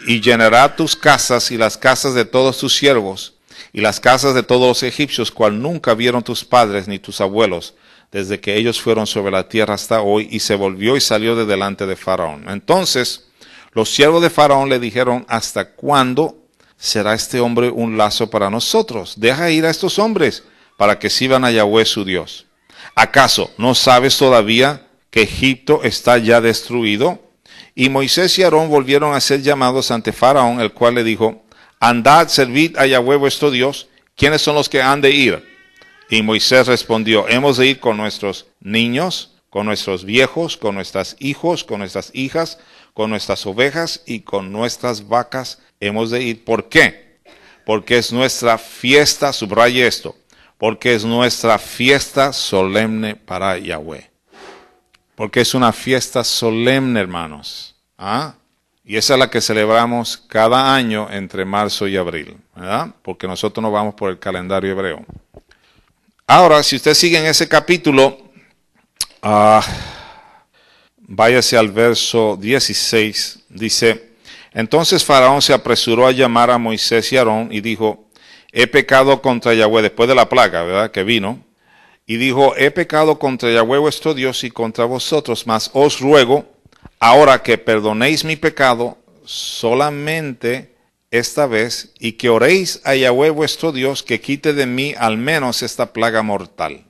A: y llenará tus casas y las casas de todos tus siervos, y las casas de todos los egipcios, cual nunca vieron tus padres ni tus abuelos, desde que ellos fueron sobre la tierra hasta hoy, y se volvió y salió de delante de Faraón. Entonces los siervos de Faraón le dijeron, ¿hasta cuándo será este hombre un lazo para nosotros. Deja ir a estos hombres para que sirvan a Yahweh su Dios. ¿Acaso no sabes todavía que Egipto está ya destruido? Y Moisés y Aarón volvieron a ser llamados ante Faraón, el cual le dijo, Andad, servid a Yahweh vuestro Dios, ¿quiénes son los que han de ir? Y Moisés respondió, hemos de ir con nuestros niños, con nuestros viejos, con nuestros hijos, con nuestras hijas, con nuestras ovejas y con nuestras vacas hemos de ir. ¿Por qué? Porque es nuestra fiesta, subraye esto, porque es nuestra fiesta solemne para Yahweh. Porque es una fiesta solemne, hermanos. ¿Ah? Y esa es la que celebramos cada año entre marzo y abril, ¿verdad? Porque nosotros no vamos por el calendario hebreo. Ahora, si usted sigue en ese capítulo, ah, váyase al verso 16, dice, entonces Faraón se apresuró a llamar a Moisés y Aarón y dijo, he pecado contra Yahweh, después de la plaga, ¿verdad? Que vino. Y dijo, he pecado contra Yahweh vuestro Dios y contra vosotros, mas os ruego, ahora que perdonéis mi pecado, solamente esta vez, y que oréis a Yahweh vuestro Dios que quite de mí al menos esta plaga mortal.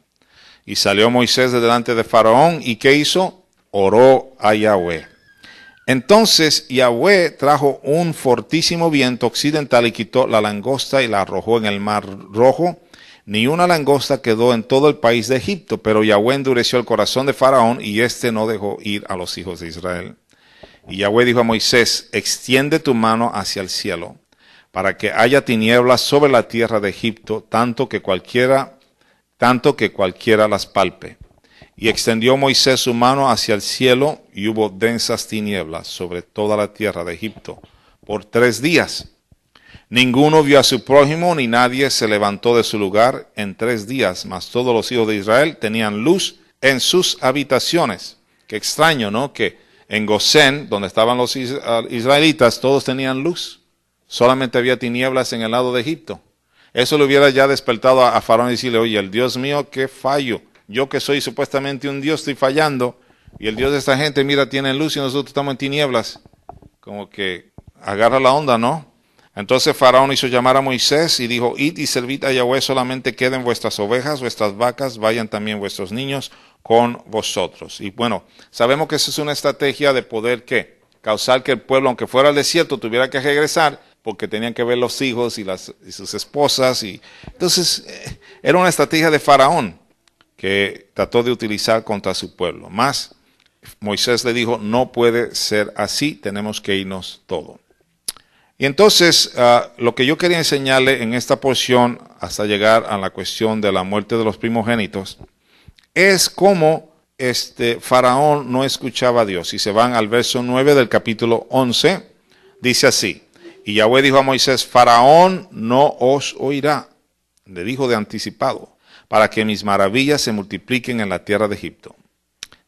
A: Y salió Moisés delante de Faraón, y ¿qué hizo? Oró a Yahweh. Entonces Yahweh trajo un fortísimo viento occidental y quitó la langosta y la arrojó en el mar rojo. Ni una langosta quedó en todo el país de Egipto, pero Yahweh endureció el corazón de Faraón y éste no dejó ir a los hijos de Israel. Y Yahweh dijo a Moisés, extiende tu mano hacia el cielo, para que haya tinieblas sobre la tierra de Egipto, tanto que cualquiera, tanto que cualquiera las palpe. Y extendió Moisés su mano hacia el cielo y hubo densas tinieblas sobre toda la tierra de Egipto por tres días. Ninguno vio a su prójimo ni nadie se levantó de su lugar en tres días, mas todos los hijos de Israel tenían luz en sus habitaciones. Qué extraño, ¿no? Que en Gosén, donde estaban los israelitas, todos tenían luz. Solamente había tinieblas en el lado de Egipto. Eso le hubiera ya despertado a Faraón y decirle, oye, el Dios mío, qué fallo yo que soy supuestamente un Dios estoy fallando y el Dios de esta gente, mira, tiene luz y nosotros estamos en tinieblas. Como que agarra la onda, ¿no? Entonces Faraón hizo llamar a Moisés y dijo, id y servid a Yahweh, solamente queden vuestras ovejas, vuestras vacas, vayan también vuestros niños con vosotros. Y bueno, sabemos que esa es una estrategia de poder que causar que el pueblo, aunque fuera al desierto, tuviera que regresar porque tenían que ver los hijos y, las, y sus esposas. Y, entonces, eh, era una estrategia de Faraón que trató de utilizar contra su pueblo. Más, Moisés le dijo, no puede ser así, tenemos que irnos todo. Y entonces, ah, lo que yo quería enseñarle en esta porción, hasta llegar a la cuestión de la muerte de los primogénitos, es cómo este faraón no escuchaba a Dios. Si se van al verso 9 del capítulo 11, dice así, y Yahweh dijo a Moisés, faraón no os oirá. Le dijo de anticipado, para que mis maravillas se multipliquen en la tierra de Egipto.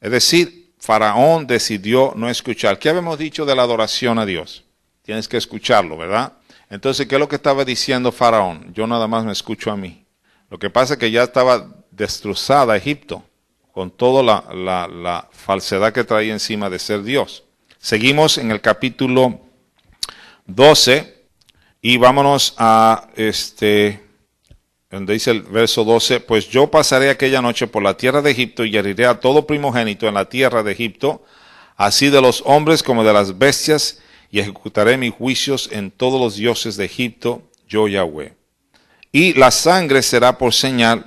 A: Es decir, Faraón decidió no escuchar. ¿Qué habíamos dicho de la adoración a Dios? Tienes que escucharlo, ¿verdad? Entonces, ¿qué es lo que estaba diciendo Faraón? Yo nada más me escucho a mí. Lo que pasa es que ya estaba destrozada Egipto con toda la, la falsedad que traía encima de ser Dios. Seguimos en el capítulo 12 y vámonos a este donde dice el verso 12, pues yo pasaré aquella noche por la tierra de Egipto y heriré a todo primogénito en la tierra de Egipto, así de los hombres como de las bestias, y ejecutaré mis juicios en todos los dioses de Egipto, yo Yahweh. Y la sangre será por señal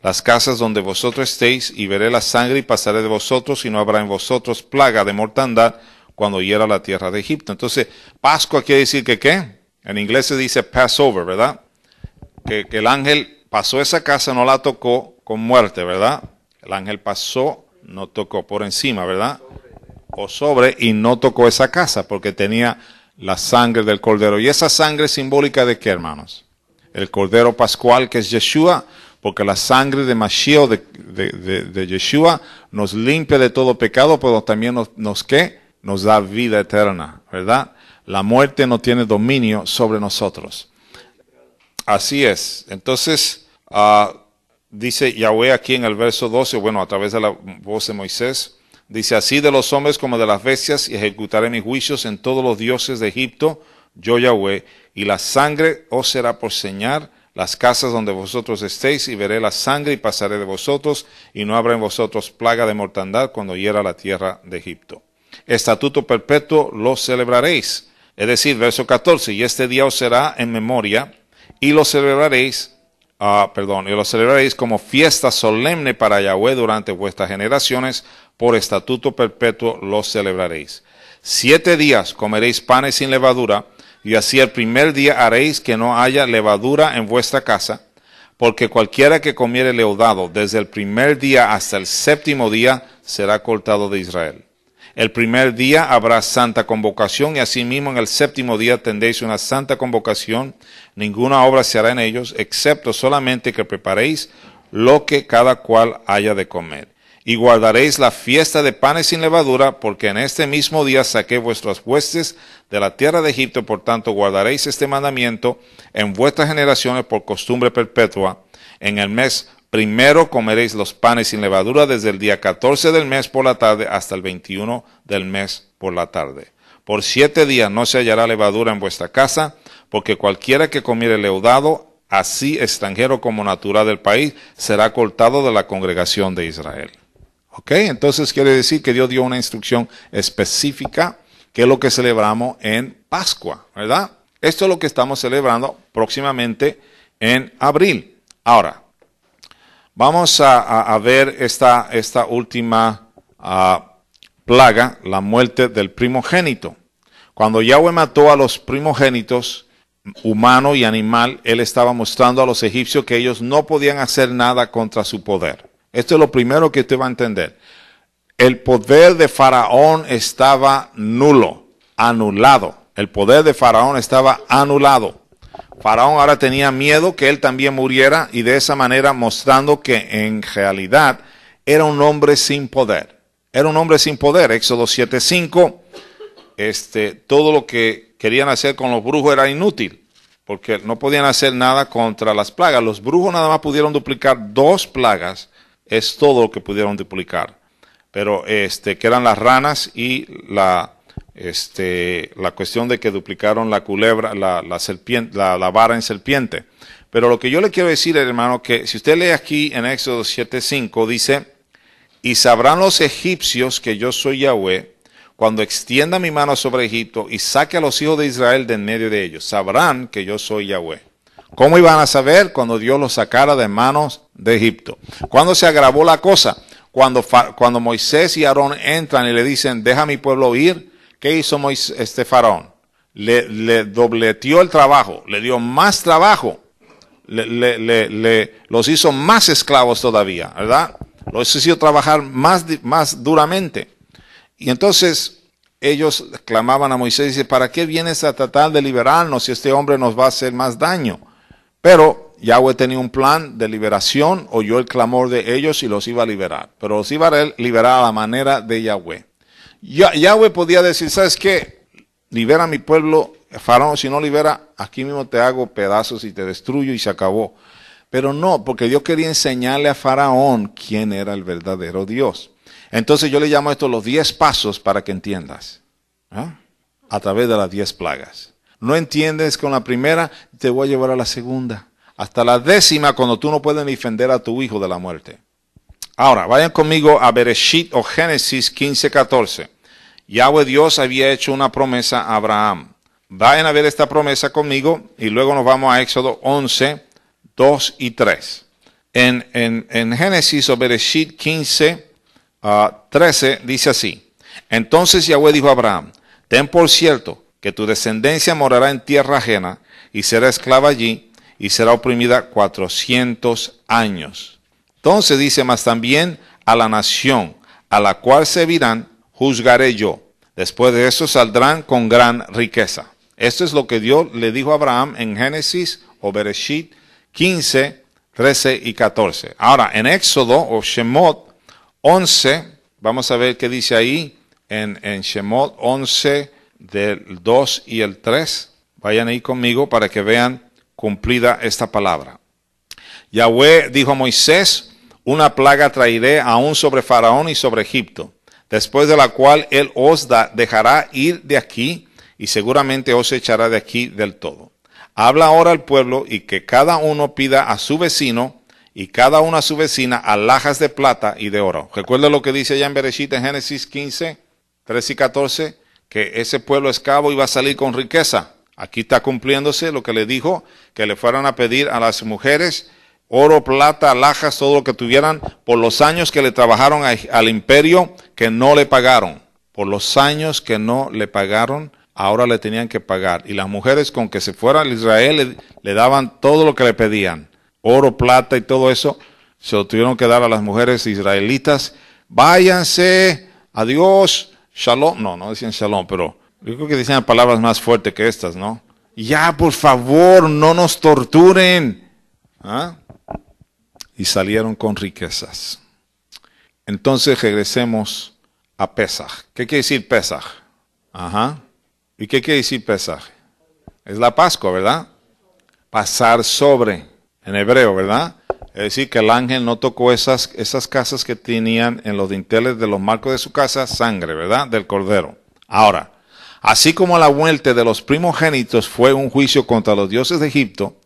A: las casas donde vosotros estéis, y veré la sangre y pasaré de vosotros, y no habrá en vosotros plaga de mortandad cuando hiera la tierra de Egipto. Entonces, Pascua quiere decir que qué? En inglés se dice Passover, ¿verdad? que, el ángel pasó esa casa, no la tocó con muerte, ¿verdad? El ángel pasó, no tocó por encima, ¿verdad? O sobre y no tocó esa casa porque tenía la sangre del cordero. ¿Y esa sangre simbólica de qué, hermanos? El cordero pascual que es Yeshua, porque la sangre de Mashiach, de, de, Yeshua, nos limpia de todo pecado, pero también nos, nos, ¿qué? Nos da vida eterna, ¿verdad? La muerte no tiene dominio sobre nosotros. Así es. Entonces, ah, dice Yahweh aquí en el verso 12, bueno, a través de la voz de Moisés, dice, así de los hombres como de las bestias, y ejecutaré mis juicios en todos los dioses de Egipto, yo Yahweh, y la sangre os será por señal las casas donde vosotros estéis, y veré la sangre y pasaré de vosotros, y no habrá en vosotros plaga de mortandad cuando hiera la tierra de Egipto. Estatuto perpetuo lo celebraréis. Es decir, verso 14, y este día os será en memoria y lo celebraréis, ah, perdón, y lo celebraréis como fiesta solemne para Yahweh durante vuestras generaciones, por estatuto perpetuo lo celebraréis. Siete días comeréis panes sin levadura, y así el primer día haréis que no haya levadura en vuestra casa, porque cualquiera que comiere leudado desde el primer día hasta el séptimo día será cortado de Israel. El primer día habrá santa convocación y asimismo en el séptimo día tendréis una santa convocación. Ninguna obra se hará en ellos, excepto solamente que preparéis lo que cada cual haya de comer. Y guardaréis la fiesta de panes sin levadura, porque en este mismo día saqué vuestras huestes de la tierra de Egipto, por tanto guardaréis este mandamiento en vuestras generaciones por costumbre perpetua. En el mes Primero comeréis los panes sin levadura desde el día 14 del mes por la tarde hasta el 21 del mes por la tarde. Por siete días no se hallará levadura en vuestra casa, porque cualquiera que comiere leudado, así extranjero como natural del país, será cortado de la congregación de Israel. ¿Ok? Entonces quiere decir que Dios dio una instrucción específica, que es lo que celebramos en Pascua, ¿verdad? Esto es lo que estamos celebrando próximamente en abril. Ahora, Vamos a, ver esta, esta última ah, plaga, la muerte del primogénito. Cuando Yahweh mató a los primogénitos, humano y animal, él estaba mostrando a los egipcios que ellos no podían hacer nada contra su poder. Esto es lo primero que usted va a entender. El poder de Faraón estaba nulo, anulado. El poder de Faraón estaba anulado. Faraón ahora tenía miedo que él también muriera y de esa manera mostrando que en realidad era un hombre sin poder. Era un hombre sin poder. Éxodo 7:5, este, todo lo que querían hacer con los brujos era inútil, porque no podían hacer nada contra las plagas. Los brujos nada más pudieron duplicar dos plagas, es todo lo que pudieron duplicar. Pero este, que eran las ranas y la, este, la cuestión de que duplicaron la culebra, la, serpiente, la, vara en serpiente. Pero lo que yo le quiero decir, hermano, que si usted lee aquí en Éxodo 7:5, dice, y sabrán los egipcios que yo soy Yahweh, cuando extienda mi mano sobre Egipto y saque a los hijos de Israel de en medio de ellos. Sabrán que yo soy Yahweh. ¿Cómo iban a saber cuando Dios los sacara de manos de Egipto? ¿Cuándo se agravó la cosa? Cuando, cuando Moisés y Aarón entran y le dicen, deja mi pueblo ir, ¿Qué hizo Moisés, este faraón? Le, le, dobleteó el trabajo, le dio más trabajo, le, los hizo más esclavos todavía, ¿verdad? Los hizo trabajar más, más duramente. Y entonces ellos clamaban a Moisés y dice, ¿para qué vienes a tratar de liberarnos si este hombre nos va a hacer más daño? Pero Yahweh tenía un plan de liberación, oyó el clamor de ellos y los iba a liberar, pero los iba a liberar a la manera de Yahweh. Yahweh podía decir, ¿sabes qué? Libera a mi pueblo, Faraón, si no libera, aquí mismo te hago pedazos y te destruyo y se acabó. Pero no, porque Dios quería enseñarle a Faraón quién era el verdadero Dios. Entonces yo le llamo esto los diez pasos para que entiendas. ¿ah? A través de las diez plagas. No entiendes con la primera, te voy a llevar a la segunda. Hasta la décima, cuando tú no puedes defender a tu hijo de la muerte. Ahora, vayan conmigo a Bereshit o Génesis 15, 14. Yahweh Dios había hecho una promesa a Abraham. Vayan a ver esta promesa conmigo y luego nos vamos a Éxodo 11, 2 y 3. En, en, en Génesis o 15, 13 dice así. Entonces Yahweh dijo a Abraham, ten por cierto que tu descendencia morará en tierra ajena y será esclava allí y será oprimida 400 años. Entonces dice más también a la nación a la cual servirán juzgaré yo. Después de eso saldrán con gran riqueza. Esto es lo que Dios le dijo a Abraham en Génesis o Bereshit 15, 13 y 14. Ahora, en Éxodo o Shemot 11, vamos a ver qué dice ahí en, en Shemot 11 del 2 y el 3. Vayan ahí conmigo para que vean cumplida esta palabra. Yahweh dijo a Moisés, una plaga traeré aún sobre Faraón y sobre Egipto después de la cual Él os da, dejará ir de aquí y seguramente os echará de aquí del todo. Habla ahora al pueblo y que cada uno pida a su vecino y cada uno a su vecina alhajas de plata y de oro. Recuerda lo que dice allá en Berechita, en Génesis 15, 13 y 14, que ese pueblo escavo iba a salir con riqueza. Aquí está cumpliéndose lo que le dijo, que le fueran a pedir a las mujeres oro, plata, alhajas, todo lo que tuvieran, por los años que le trabajaron al imperio que no le pagaron. Por los años que no le pagaron, ahora le tenían que pagar. Y las mujeres con que se fuera al Israel le, daban todo lo que le pedían. Oro, plata y todo eso, se lo tuvieron que dar a las mujeres israelitas. Váyanse, adiós, shalom. No, no decían shalom, pero yo creo que decían palabras más fuertes que estas, ¿no? Ya, por favor, no nos torturen. ¿Ah? y salieron con riquezas. Entonces regresemos a Pesaj. ¿Qué quiere decir Pesaj? Ajá. ¿Y qué quiere decir Pesaj? Es la Pascua, ¿verdad? Pasar sobre, en hebreo, ¿verdad? Es decir, que el ángel no tocó esas, esas casas que tenían en los dinteles de los marcos de su casa sangre, ¿verdad? Del cordero. Ahora, así como la muerte de los primogénitos fue un juicio contra los dioses de Egipto,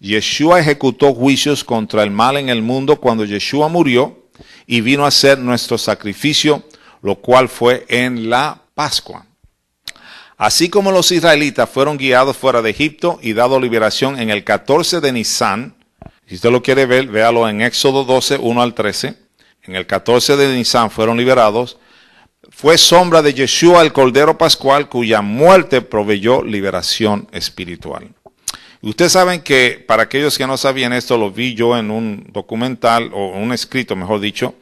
A: Yeshua ejecutó juicios contra el mal en el mundo cuando Yeshua murió y vino a ser nuestro sacrificio, lo cual fue en la Pascua. Así como los israelitas fueron guiados fuera de Egipto y dado liberación en el 14 de Nisan, si usted lo quiere ver, véalo en Éxodo 12, 1 al 13. En el 14 de Nisán fueron liberados. Fue sombra de Yeshua, el Cordero Pascual, cuya muerte proveyó liberación espiritual. Ustedes saben que, para aquellos que no sabían esto, lo vi yo en un documental, o un escrito, mejor dicho,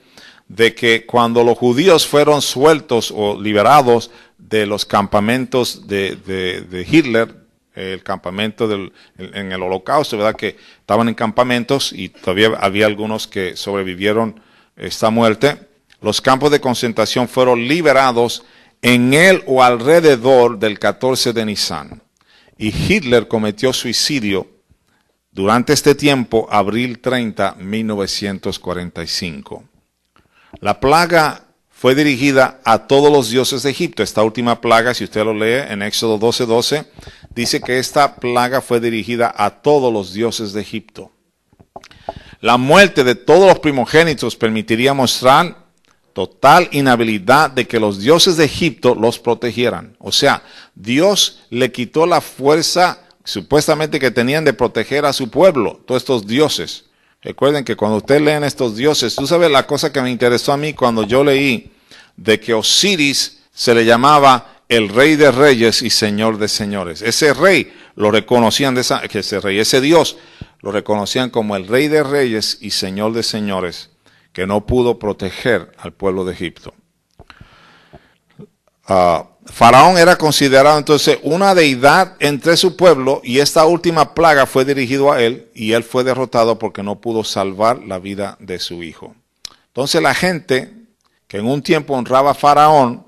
A: de que cuando los judíos fueron sueltos o liberados de los campamentos de, Hitler, el campamento en el holocausto, ¿verdad? Que estaban en campamentos y todavía había algunos que sobrevivieron esta muerte. Los campos de concentración fueron liberados en el o alrededor del 14 de Nisan y Hitler cometió suicidio durante este tiempo, abril 30, 1945. La plaga fue dirigida a todos los dioses de Egipto. Esta última plaga, si usted lo lee en Éxodo 12:12, 12, dice que esta plaga fue dirigida a todos los dioses de Egipto. La muerte de todos los primogénitos permitiría mostrar total inhabilidad de que los dioses de Egipto los protegieran. O sea, Dios le quitó la fuerza supuestamente que tenían de proteger a su pueblo, todos estos dioses. Recuerden que cuando ustedes leen estos dioses, tú sabes la cosa que me interesó a mí cuando yo leí de que Osiris se le llamaba el rey de reyes y señor de señores. Ese rey lo reconocían de que ese rey, ese dios lo reconocían como el rey de reyes y señor de señores que no pudo proteger al pueblo de Egipto. Ah, Faraón era considerado entonces una deidad entre su pueblo y esta última plaga fue dirigida a él y él fue derrotado porque no pudo salvar la vida de su hijo. Entonces la gente que en un tiempo honraba a Faraón,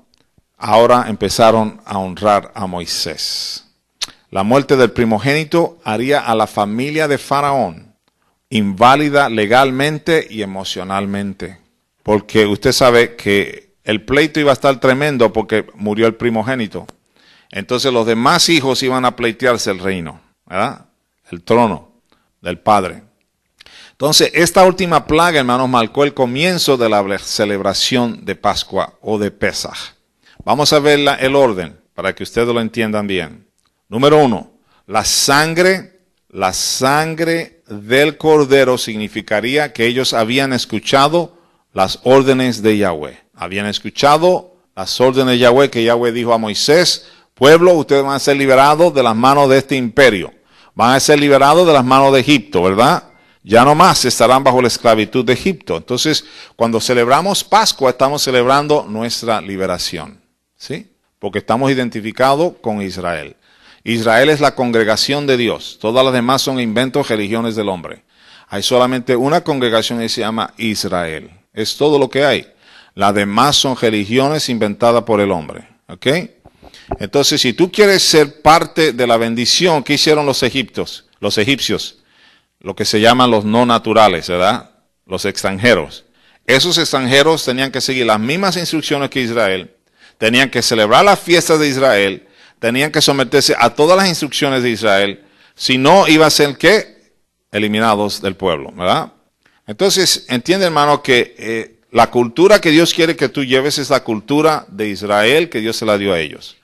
A: ahora empezaron a honrar a Moisés. La muerte del primogénito haría a la familia de Faraón inválida legalmente y emocionalmente. Porque usted sabe que el pleito iba a estar tremendo porque murió el primogénito. Entonces los demás hijos iban a pleitearse el reino, ¿verdad? el trono del Padre. Entonces, esta última plaga, hermanos, marcó el comienzo de la celebración de Pascua o de Pesaj. Vamos a ver el orden para que ustedes lo entiendan bien. Número uno, la sangre la sangre del cordero significaría que ellos habían escuchado las órdenes de Yahweh. Habían escuchado las órdenes de Yahweh que Yahweh dijo a Moisés, pueblo, ustedes van a ser liberados de las manos de este imperio. Van a ser liberados de las manos de Egipto, ¿verdad? Ya no más estarán bajo la esclavitud de Egipto. Entonces, cuando celebramos Pascua, estamos celebrando nuestra liberación. ¿Sí? Porque estamos identificados con Israel. Israel es la congregación de Dios. Todas las demás son inventos, religiones del hombre. Hay solamente una congregación que se llama Israel. Es todo lo que hay. Las demás son religiones inventadas por el hombre. ¿Ok? Entonces, si tú quieres ser parte de la bendición que hicieron los egipcios, los egipcios, lo que se llaman los no naturales, ¿verdad? Los extranjeros. Esos extranjeros tenían que seguir las mismas instrucciones que Israel, tenían que celebrar las fiestas de Israel, tenían que someterse a todas las instrucciones de Israel, si no iba a ser que eliminados del pueblo, ¿verdad? Entonces, entiende hermano que eh, la cultura que Dios quiere que tú lleves es la cultura de Israel que Dios se la dio a ellos.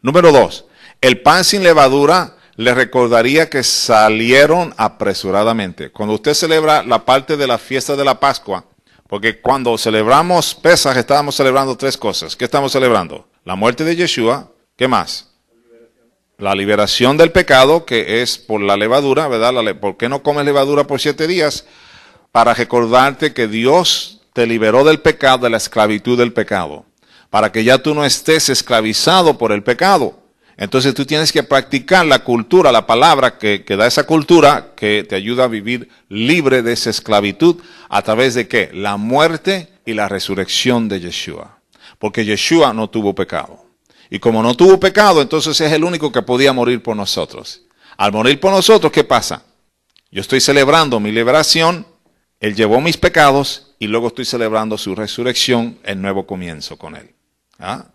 A: Número dos, el pan sin levadura le recordaría que salieron apresuradamente. Cuando usted celebra la parte de la fiesta de la Pascua, porque cuando celebramos Pesaj estábamos celebrando tres cosas. ¿Qué estamos celebrando? La muerte de Yeshua, ¿Qué más? La liberación del pecado, que es por la levadura, ¿verdad? ¿Por qué no comes levadura por siete días? Para recordarte que Dios te liberó del pecado, de la esclavitud del pecado, para que ya tú no estés esclavizado por el pecado. Entonces tú tienes que practicar la cultura, la palabra que, que, da esa cultura que te ayuda a vivir libre de esa esclavitud a través de qué? La muerte y la resurrección de Yeshua. Porque Yeshua no tuvo pecado. Y como no tuvo pecado, entonces es el único que podía morir por nosotros. Al morir por nosotros, ¿qué pasa? Yo estoy celebrando mi liberación, Él llevó mis pecados y luego estoy celebrando su resurrección, el nuevo comienzo con Él. ¿Ah?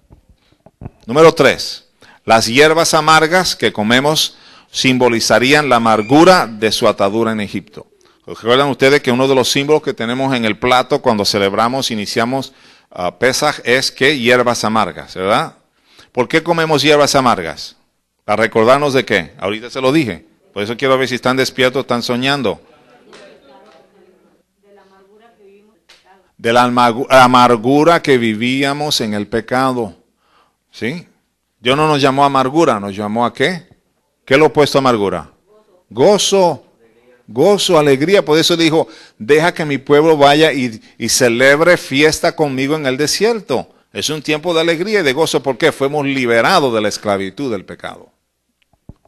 A: Número 3. Las hierbas amargas que comemos simbolizarían la amargura de su atadura en Egipto. Recuerdan ustedes que uno de los símbolos que tenemos en el plato cuando celebramos, iniciamos ah, Pesach, es que hierbas amargas, ¿verdad? ¿Por qué comemos hierbas amargas? ¿Para recordarnos de qué? Ahorita se lo dije. Por eso quiero ver si están despiertos, están soñando. De la amargura que vivíamos en el pecado. ¿Sí? Dios no nos llamó amargura, nos llamó a qué? ¿Qué es lo opuesto a amargura? Gozo. Gozo, alegría. Por eso dijo, deja que mi pueblo vaya y, y celebre fiesta conmigo en el desierto. Es un tiempo de alegría y de gozo porque fuimos liberados de la esclavitud del pecado.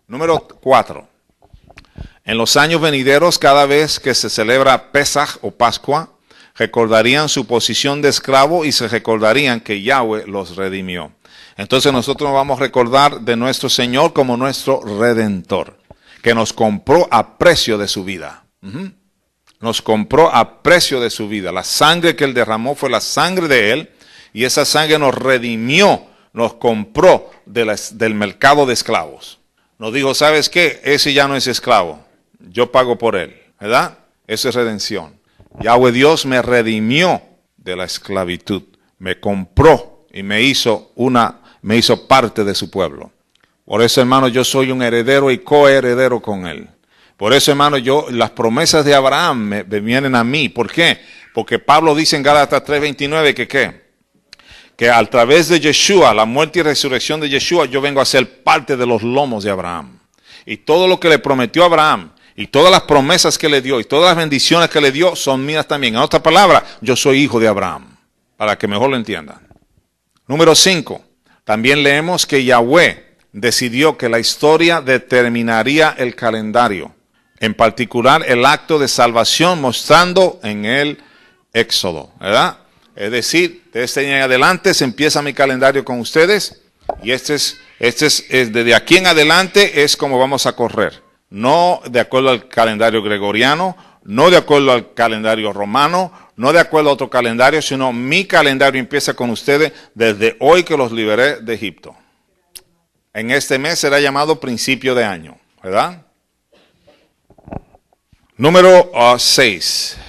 A: Número cuatro. En los años venideros, cada vez que se celebra Pesaj o Pascua, recordarían su posición de esclavo y se recordarían que Yahweh los redimió. Entonces nosotros vamos a recordar de nuestro Señor como nuestro redentor, que nos compró a precio de su vida. Nos compró a precio de su vida. La sangre que él derramó fue la sangre de él y esa sangre nos redimió, nos compró del mercado de esclavos. Nos dijo, ¿sabes qué? Ese ya no es esclavo, yo pago por él, ¿verdad? Eso es redención. Yahweh Dios me redimió de la esclavitud, me compró y me hizo una, me hizo parte de su pueblo. Por eso, hermano, yo soy un heredero y coheredero con él. Por eso, hermano, yo las promesas de Abraham me, vienen a mí. ¿Por qué? Porque Pablo dice en Gálatas 3:29 que qué? que a través de Yeshua, la muerte y resurrección de Yeshua, yo vengo a ser parte de los lomos de Abraham. Y todo lo que le prometió Abraham, y todas las promesas que le dio, y todas las bendiciones que le dio, son mías también. En otra palabra, yo soy hijo de Abraham, para que mejor lo entiendan. Número 5. También leemos que Yahweh decidió que la historia determinaría el calendario, en particular el acto de salvación mostrando en el Éxodo, ¿verdad? Es decir, desde este año en adelante se empieza mi calendario con ustedes y este es, este es, desde aquí en adelante es como vamos a correr. No de acuerdo al calendario gregoriano, no de acuerdo al calendario romano, no de acuerdo a otro calendario, sino mi calendario empieza con ustedes desde hoy que los liberé de Egipto. En este mes será llamado principio de año, ¿verdad? Número 6. Ah,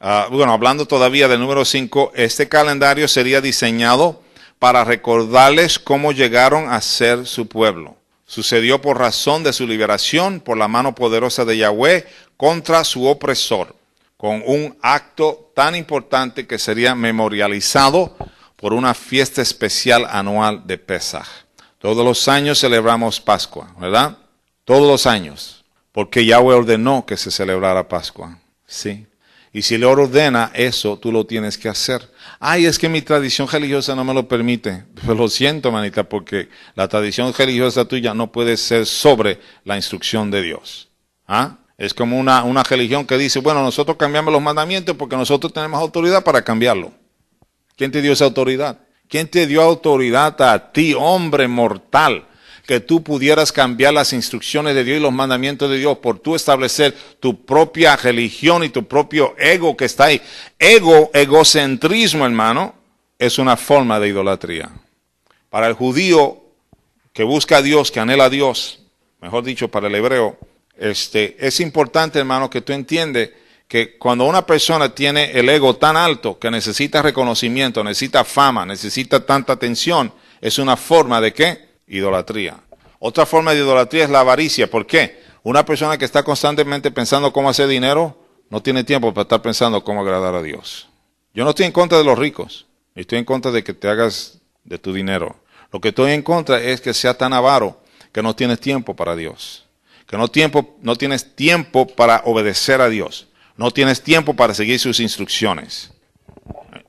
A: Ah, bueno, hablando todavía del número 5, este calendario sería diseñado para recordarles cómo llegaron a ser su pueblo. Sucedió por razón de su liberación por la mano poderosa de Yahweh contra su opresor, con un acto tan importante que sería memorializado por una fiesta especial anual de Pesaj. Todos los años celebramos Pascua, ¿verdad? Todos los años, porque Yahweh ordenó que se celebrara Pascua. Sí, y si le ordena eso, tú lo tienes que hacer. Ay, es que mi tradición religiosa no me lo permite. Pues lo siento, manita, porque la tradición religiosa tuya no puede ser sobre la instrucción de Dios. ¿Ah? Es como una, una religión que dice, bueno, nosotros cambiamos los mandamientos porque nosotros tenemos autoridad para cambiarlo. ¿Quién te dio esa autoridad? ¿Quién te dio autoridad a ti, hombre mortal, que tú pudieras cambiar las instrucciones de Dios y los mandamientos de Dios por tú establecer tu propia religión y tu propio ego que está ahí. Ego, egocentrismo, hermano, es una forma de idolatría. Para el judío que busca a Dios, que anhela a Dios, mejor dicho, para el hebreo, este, es importante, hermano, que tú entiendes que cuando una persona tiene el ego tan alto que necesita reconocimiento, necesita fama, necesita tanta atención, es una forma de qué? Idolatría. Otra forma de idolatría es la avaricia. ¿Por qué? Una persona que está constantemente pensando cómo hacer dinero no tiene tiempo para estar pensando cómo agradar a Dios. Yo no estoy en contra de los ricos, ni estoy en contra de que te hagas de tu dinero. Lo que estoy en contra es que sea tan avaro que no tienes tiempo para Dios, que no, tiempo, no tienes tiempo para obedecer a Dios, no tienes tiempo para seguir sus instrucciones.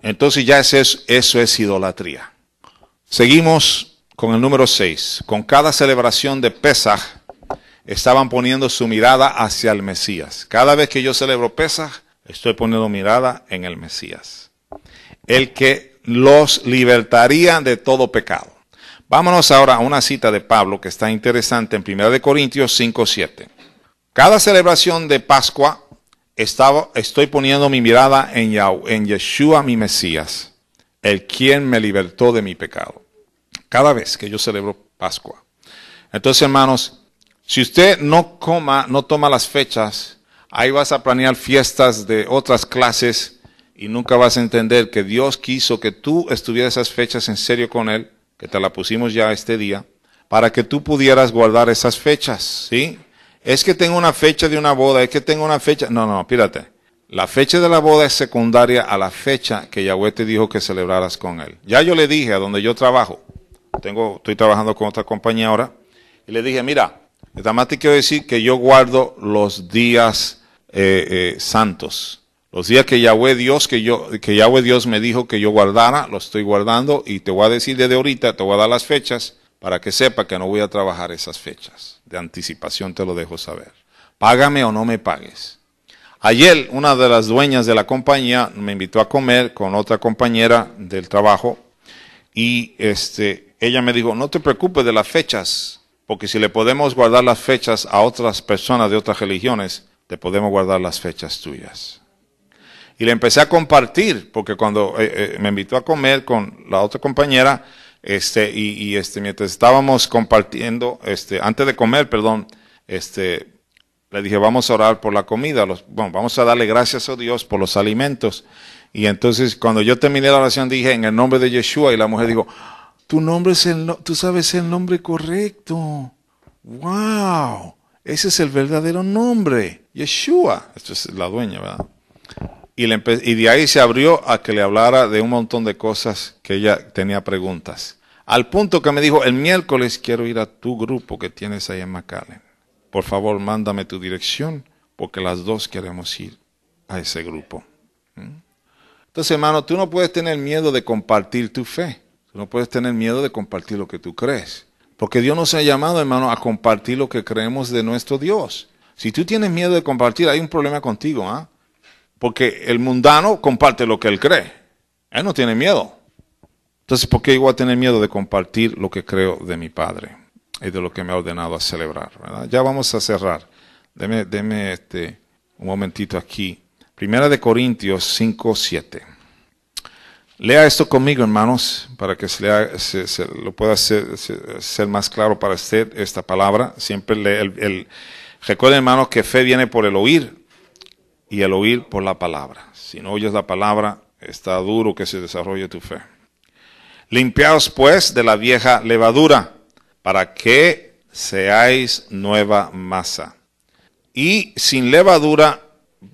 A: Entonces ya eso es, eso es idolatría. Seguimos con el número 6. Con cada celebración de Pesaj estaban poniendo su mirada hacia el Mesías. Cada vez que yo celebro Pesaj, estoy poniendo mirada en el Mesías. El que los libertaría de todo pecado. Vámonos ahora a una cita de Pablo que está interesante en 1 Corintios 7. Cada celebración de Pascua estaba, estoy poniendo mi mirada en en Yeshua mi Mesías, el quien me libertó de mi pecado cada vez que yo celebro Pascua. Entonces, hermanos, si usted no coma, no toma las fechas, ahí vas a planear fiestas de otras clases y nunca vas a entender que Dios quiso que tú estuvieras esas fechas en serio con Él, que te la pusimos ya este día, para que tú pudieras guardar esas fechas, ¿sí? Es que tengo una fecha de una boda, es que tengo una fecha... No, no, espérate. La fecha de la boda es secundaria a la fecha que Yahweh te dijo que celebraras con Él. Ya yo le dije a donde yo trabajo, tengo, estoy trabajando con otra compañía ahora, y le dije, mira, nada más te quiero decir que yo guardo los días eh, eh, santos. Los días que Yahweh Dios, que yo, que Yahweh Dios me dijo que yo guardara, los estoy guardando y te voy a decir desde ahorita, te voy a dar las fechas para que sepa que no voy a trabajar esas fechas. De anticipación te lo dejo saber. Págame o no me pagues. Ayer una de las dueñas de la compañía me invitó a comer con otra compañera del trabajo y este ella me dijo, no te preocupes de las fechas, porque si le podemos guardar las fechas a otras personas de otras religiones, te podemos guardar las fechas tuyas. Y le empecé a compartir, porque cuando eh, eh, me invitó a comer con la otra compañera, este, y, este, mientras estábamos compartiendo, este, antes de comer, perdón, este, le dije, vamos a orar por la comida, vamos a darle gracias a Dios por los alimentos. Y entonces, cuando yo terminé la oración, dije, en el nombre de Yeshua, y la mujer dijo, tu nombre es el, tú sabes el nombre correcto. ¡Wow! Ese es el verdadero nombre. Yeshua. Esto es la dueña, ¿verdad? Y, de ahí se abrió a que le hablara de un montón de cosas que ella tenía preguntas. Al punto que me dijo, el miércoles quiero ir a tu grupo que tienes ahí en McAllen. Por favor, mándame tu dirección porque las dos queremos ir a ese grupo. ¿Mm? Entonces, hermano, tú no puedes tener miedo de compartir tu fe. Tú no puedes tener miedo de compartir lo que tú crees. Porque Dios nos ha llamado, hermano, a compartir lo que creemos de nuestro Dios. Si tú tienes miedo de compartir, hay un problema contigo, ¿ah? Porque el mundano comparte lo que él cree. Él no tiene miedo. Entonces, ¿por qué yo voy a tener miedo de compartir lo que creo de mi Padre y de lo que me ha ordenado a celebrar? Ya vamos a cerrar. Deme, deme este, un momentito aquí. Primera de Corintios 5, 7. Lea esto conmigo, hermanos, para que se, lo pueda hacer ser, más claro para usted esta palabra. Siempre lee el, el, recuerden, hermanos, que fe viene por el oír y el oír por la palabra. Si no oyes la palabra, está duro que se desarrolle tu fe. Limpiaos pues de la vieja levadura, para que seáis nueva masa. Y sin levadura,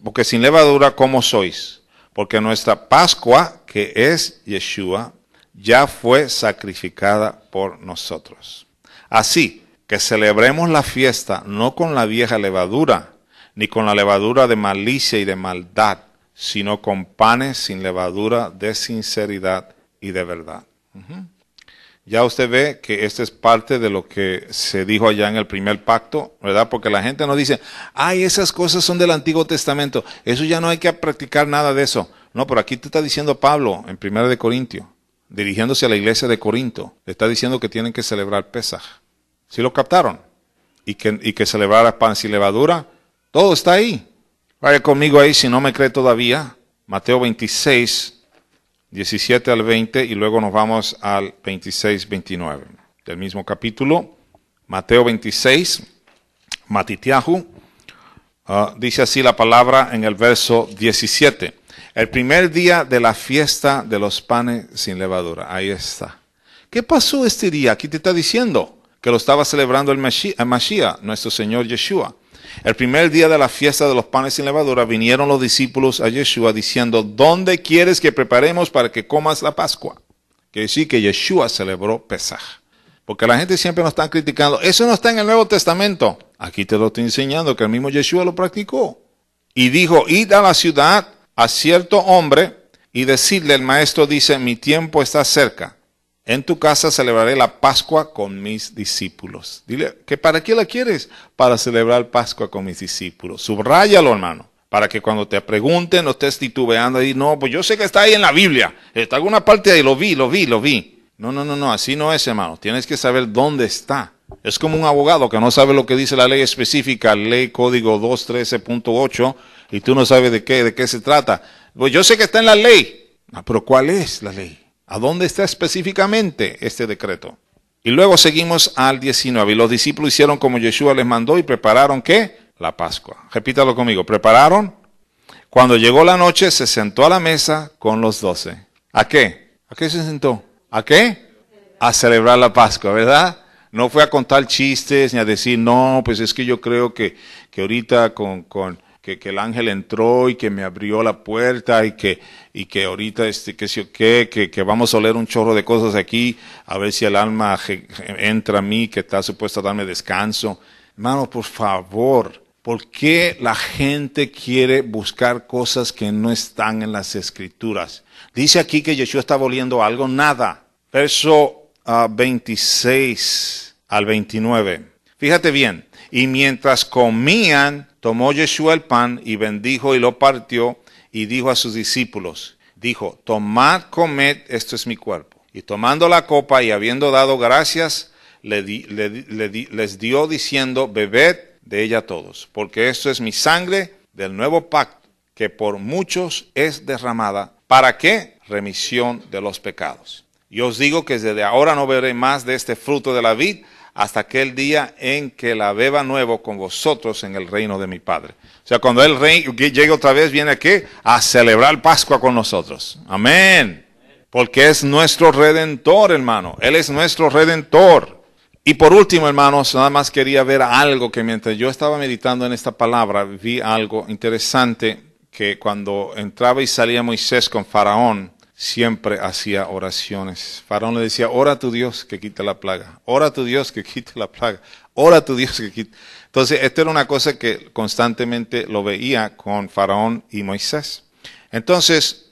A: porque sin levadura, ¿cómo sois? Porque nuestra Pascua, que es Yeshua, ya fue sacrificada por nosotros. Así que celebremos la fiesta no con la vieja levadura, ni con la levadura de malicia y de maldad, sino con panes sin levadura de sinceridad y de verdad ya usted ve que esta es parte de lo que se dijo allá en el primer pacto, ¿verdad? Porque la gente nos dice, ay, esas cosas son del Antiguo Testamento, eso ya no hay que practicar nada de eso. No, pero aquí te está diciendo Pablo en 1 de Corintio, dirigiéndose a la iglesia de Corinto, le está diciendo que tienen que celebrar Pesaj. ¿Sí lo captaron? Y que, y que celebrar pan y levadura, todo está ahí. Vaya conmigo ahí si no me cree todavía. Mateo 26, 17 al 20 y luego nos vamos al 26-29 del mismo capítulo. Mateo 26, Matityahu, ah, dice así la palabra en el verso 17. El primer día de la fiesta de los panes sin levadura. Ahí está. ¿Qué pasó este día? Aquí te está diciendo que lo estaba celebrando el el Mashiach nuestro Señor Yeshua. El primer día de la fiesta de los panes sin levadura vinieron los discípulos a Yeshua diciendo, ¿dónde quieres que preparemos para que comas la Pascua? Que decir que Yeshua celebró Pesaj. Porque la gente siempre nos está criticando, eso no está en el Nuevo Testamento. Aquí te lo estoy enseñando, que el mismo Yeshua lo practicó. Y dijo, id a la ciudad a cierto hombre y decirle, el maestro dice, mi tiempo está cerca en tu casa celebraré la Pascua con mis discípulos. Dile, ¿que ¿para qué la quieres? Para celebrar Pascua con mis discípulos. Subráyalo, hermano, para que cuando te pregunten no estés titubeando y no, pues yo sé que está ahí en la Biblia. Está en alguna parte ahí, lo vi, lo vi, lo vi. No, no, no, no, así no es, hermano. Tienes que saber dónde está. Es como un abogado que no sabe lo que dice la ley específica, ley código 213.8, y tú no sabes de qué, de qué se trata. Pues yo sé que está en la ley. Ah, pero ¿cuál es la ley? ¿A dónde está específicamente este decreto? Y luego seguimos al 19. Y los discípulos hicieron como Yeshua les mandó y prepararon qué? La Pascua. Repítalo conmigo. Prepararon. Cuando llegó la noche se sentó a la mesa con los doce. ¿A qué? ¿A qué se sentó? ¿A qué? A celebrar la Pascua, ¿verdad? No fue a contar chistes ni a decir, no, pues es que yo creo que, que ahorita con, con que, el ángel entró y que me abrió la puerta y que, y que ahorita, este, que sé qué, que, que vamos a oler un chorro de cosas aquí, a ver si el alma entra a mí, que está supuesto a darme descanso. Hermano, por favor, ¿por qué la gente quiere buscar cosas que no están en las escrituras? Dice aquí que Yeshua está volviendo algo, nada. Verso 26 ah, al 29. Fíjate bien, y mientras comían, tomó Yeshua el pan y bendijo y lo partió y dijo a sus discípulos, dijo, tomad, comed, esto es mi cuerpo. Y tomando la copa y habiendo dado gracias, les dio diciendo, bebed de ella todos, porque esto es mi sangre del nuevo pacto, que por muchos es derramada. ¿Para qué? Remisión de los pecados. Yo os digo que desde ahora no veré más de este fruto de la vid hasta aquel día en que la beba nuevo con vosotros en el reino de mi Padre. O sea, cuando el rey llegue otra vez, viene aquí a celebrar Pascua con nosotros. Amén. Porque es nuestro redentor, hermano. Él es nuestro redentor. Y por último, hermanos, nada más quería ver algo que mientras yo estaba meditando en esta palabra, vi algo interesante que cuando entraba y salía Moisés con Faraón, siempre hacía oraciones. Faraón le decía, ora a tu Dios que quite la plaga, ora a tu Dios que quite la plaga, ora a tu Dios que quite. Entonces, esto era una cosa que constantemente lo veía con Faraón y Moisés. Entonces,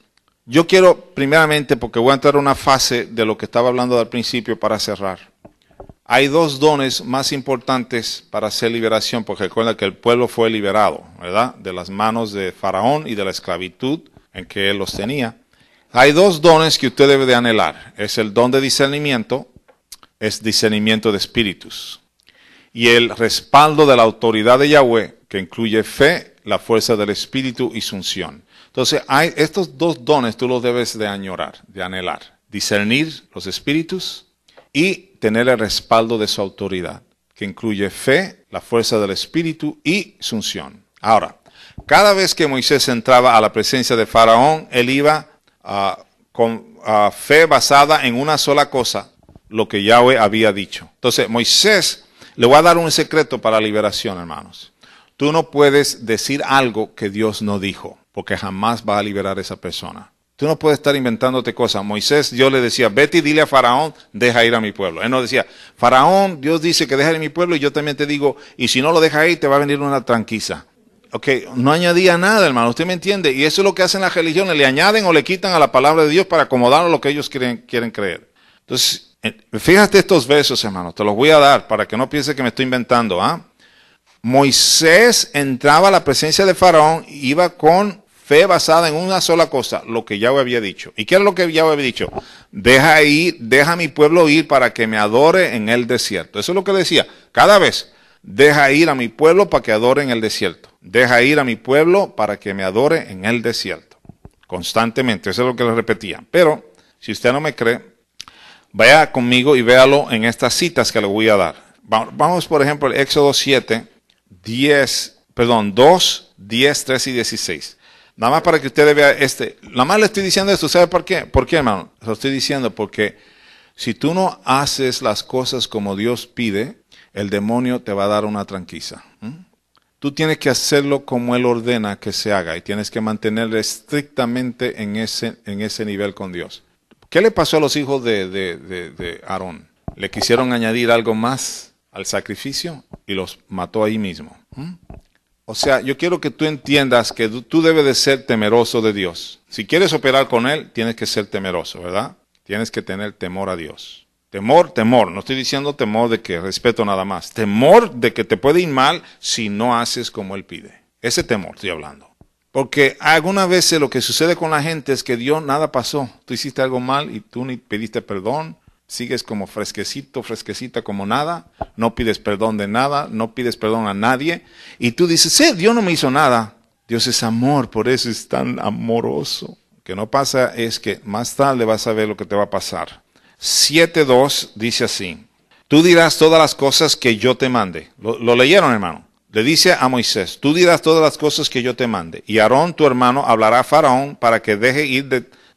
A: yo quiero primeramente, porque voy a entrar a una fase de lo que estaba hablando al principio para cerrar. Hay dos dones más importantes para hacer liberación, porque recuerda que el pueblo fue liberado, ¿verdad? De las manos de Faraón y de la esclavitud en que él los tenía. Hay dos dones que usted debe de anhelar. Es el don de discernimiento, es discernimiento de espíritus. Y el respaldo de la autoridad de Yahweh, que incluye fe, la fuerza del espíritu y su unción. Entonces, hay, estos dos dones tú los debes de añorar, de anhelar. Discernir los espíritus y tener el respaldo de su autoridad, que incluye fe, la fuerza del espíritu y su unción. Ahora, cada vez que Moisés entraba a la presencia de Faraón, él iba con fe basada en una sola cosa, lo que Yahweh había dicho. Entonces, Moisés le voy a dar un secreto para liberación, hermanos. Tú no puedes decir algo que Dios no dijo, porque jamás va a liberar a esa persona. Tú no puedes estar inventándote cosas. Moisés, yo le decía, vete y dile a Faraón, deja ir a mi pueblo. Él no decía, Faraón, Dios dice que deja ir a mi pueblo y yo también te digo, y si no lo deja ir, te va a venir una tranquiza. Ok, no añadía nada, hermano, usted me entiende. Y eso es lo que hacen las religiones, le añaden o le quitan a la palabra de Dios para acomodar lo que ellos quieren, creer. Entonces, eh, fíjate estos versos, hermano, te los voy a dar para que no piense que me estoy inventando. ¿ah? Moisés entraba a la presencia de Faraón, iba con fe basada en una sola cosa, lo que Yahweh había dicho. ¿Y qué era lo que Yahweh había dicho? Deja ir, deja mi pueblo ir para que me adore en el desierto. Eso es lo que decía. Cada vez, Deja ir a mi pueblo para que adore en el desierto. Deja ir a mi pueblo para que me adore en el desierto. Constantemente, eso es lo que le repetía Pero, si usted no me cree, vaya conmigo y véalo en estas citas que le voy a dar. Vamos, por ejemplo, el Éxodo 7, 10, perdón, 2, 10, 3 y 16. Nada más para que usted vea este. Nada más le estoy diciendo esto. ¿Sabe por qué? ¿Por qué, hermano? Lo estoy diciendo porque si tú no haces las cosas como Dios pide, el demonio te va a dar una tranquiza. Tú tienes que hacerlo como Él ordena que se haga y tienes que mantener estrictamente en ese, en ese nivel con Dios. ¿Qué le pasó a los hijos de, de, Aarón? Le quisieron añadir algo más al sacrificio y los mató ahí mismo. O sea, yo quiero que tú entiendas que tú debes de ser temeroso de Dios. Si quieres operar con Él, tienes que ser temeroso, ¿verdad? Tienes que tener temor a Dios. Temor, temor. No estoy diciendo temor de que respeto nada más. Temor de que te puede ir mal si no haces como Él pide. Ese temor estoy hablando. Porque algunas veces lo que sucede con la gente es que Dios nada pasó. Tú hiciste algo mal y tú ni pediste perdón. Sigues como fresquecito, fresquecita como nada. No pides perdón de nada. No pides perdón a nadie. Y tú dices, sí, Dios no me hizo nada. Dios es amor, por eso es tan amoroso. Lo que no pasa es que más tarde vas a ver lo que te va a pasar 7.2 dice así, tú dirás todas las cosas que yo te mande. Lo, leyeron, hermano. Le dice a Moisés, tú dirás todas las cosas que yo te mande. Y Aarón, tu hermano, hablará a Faraón para que deje ir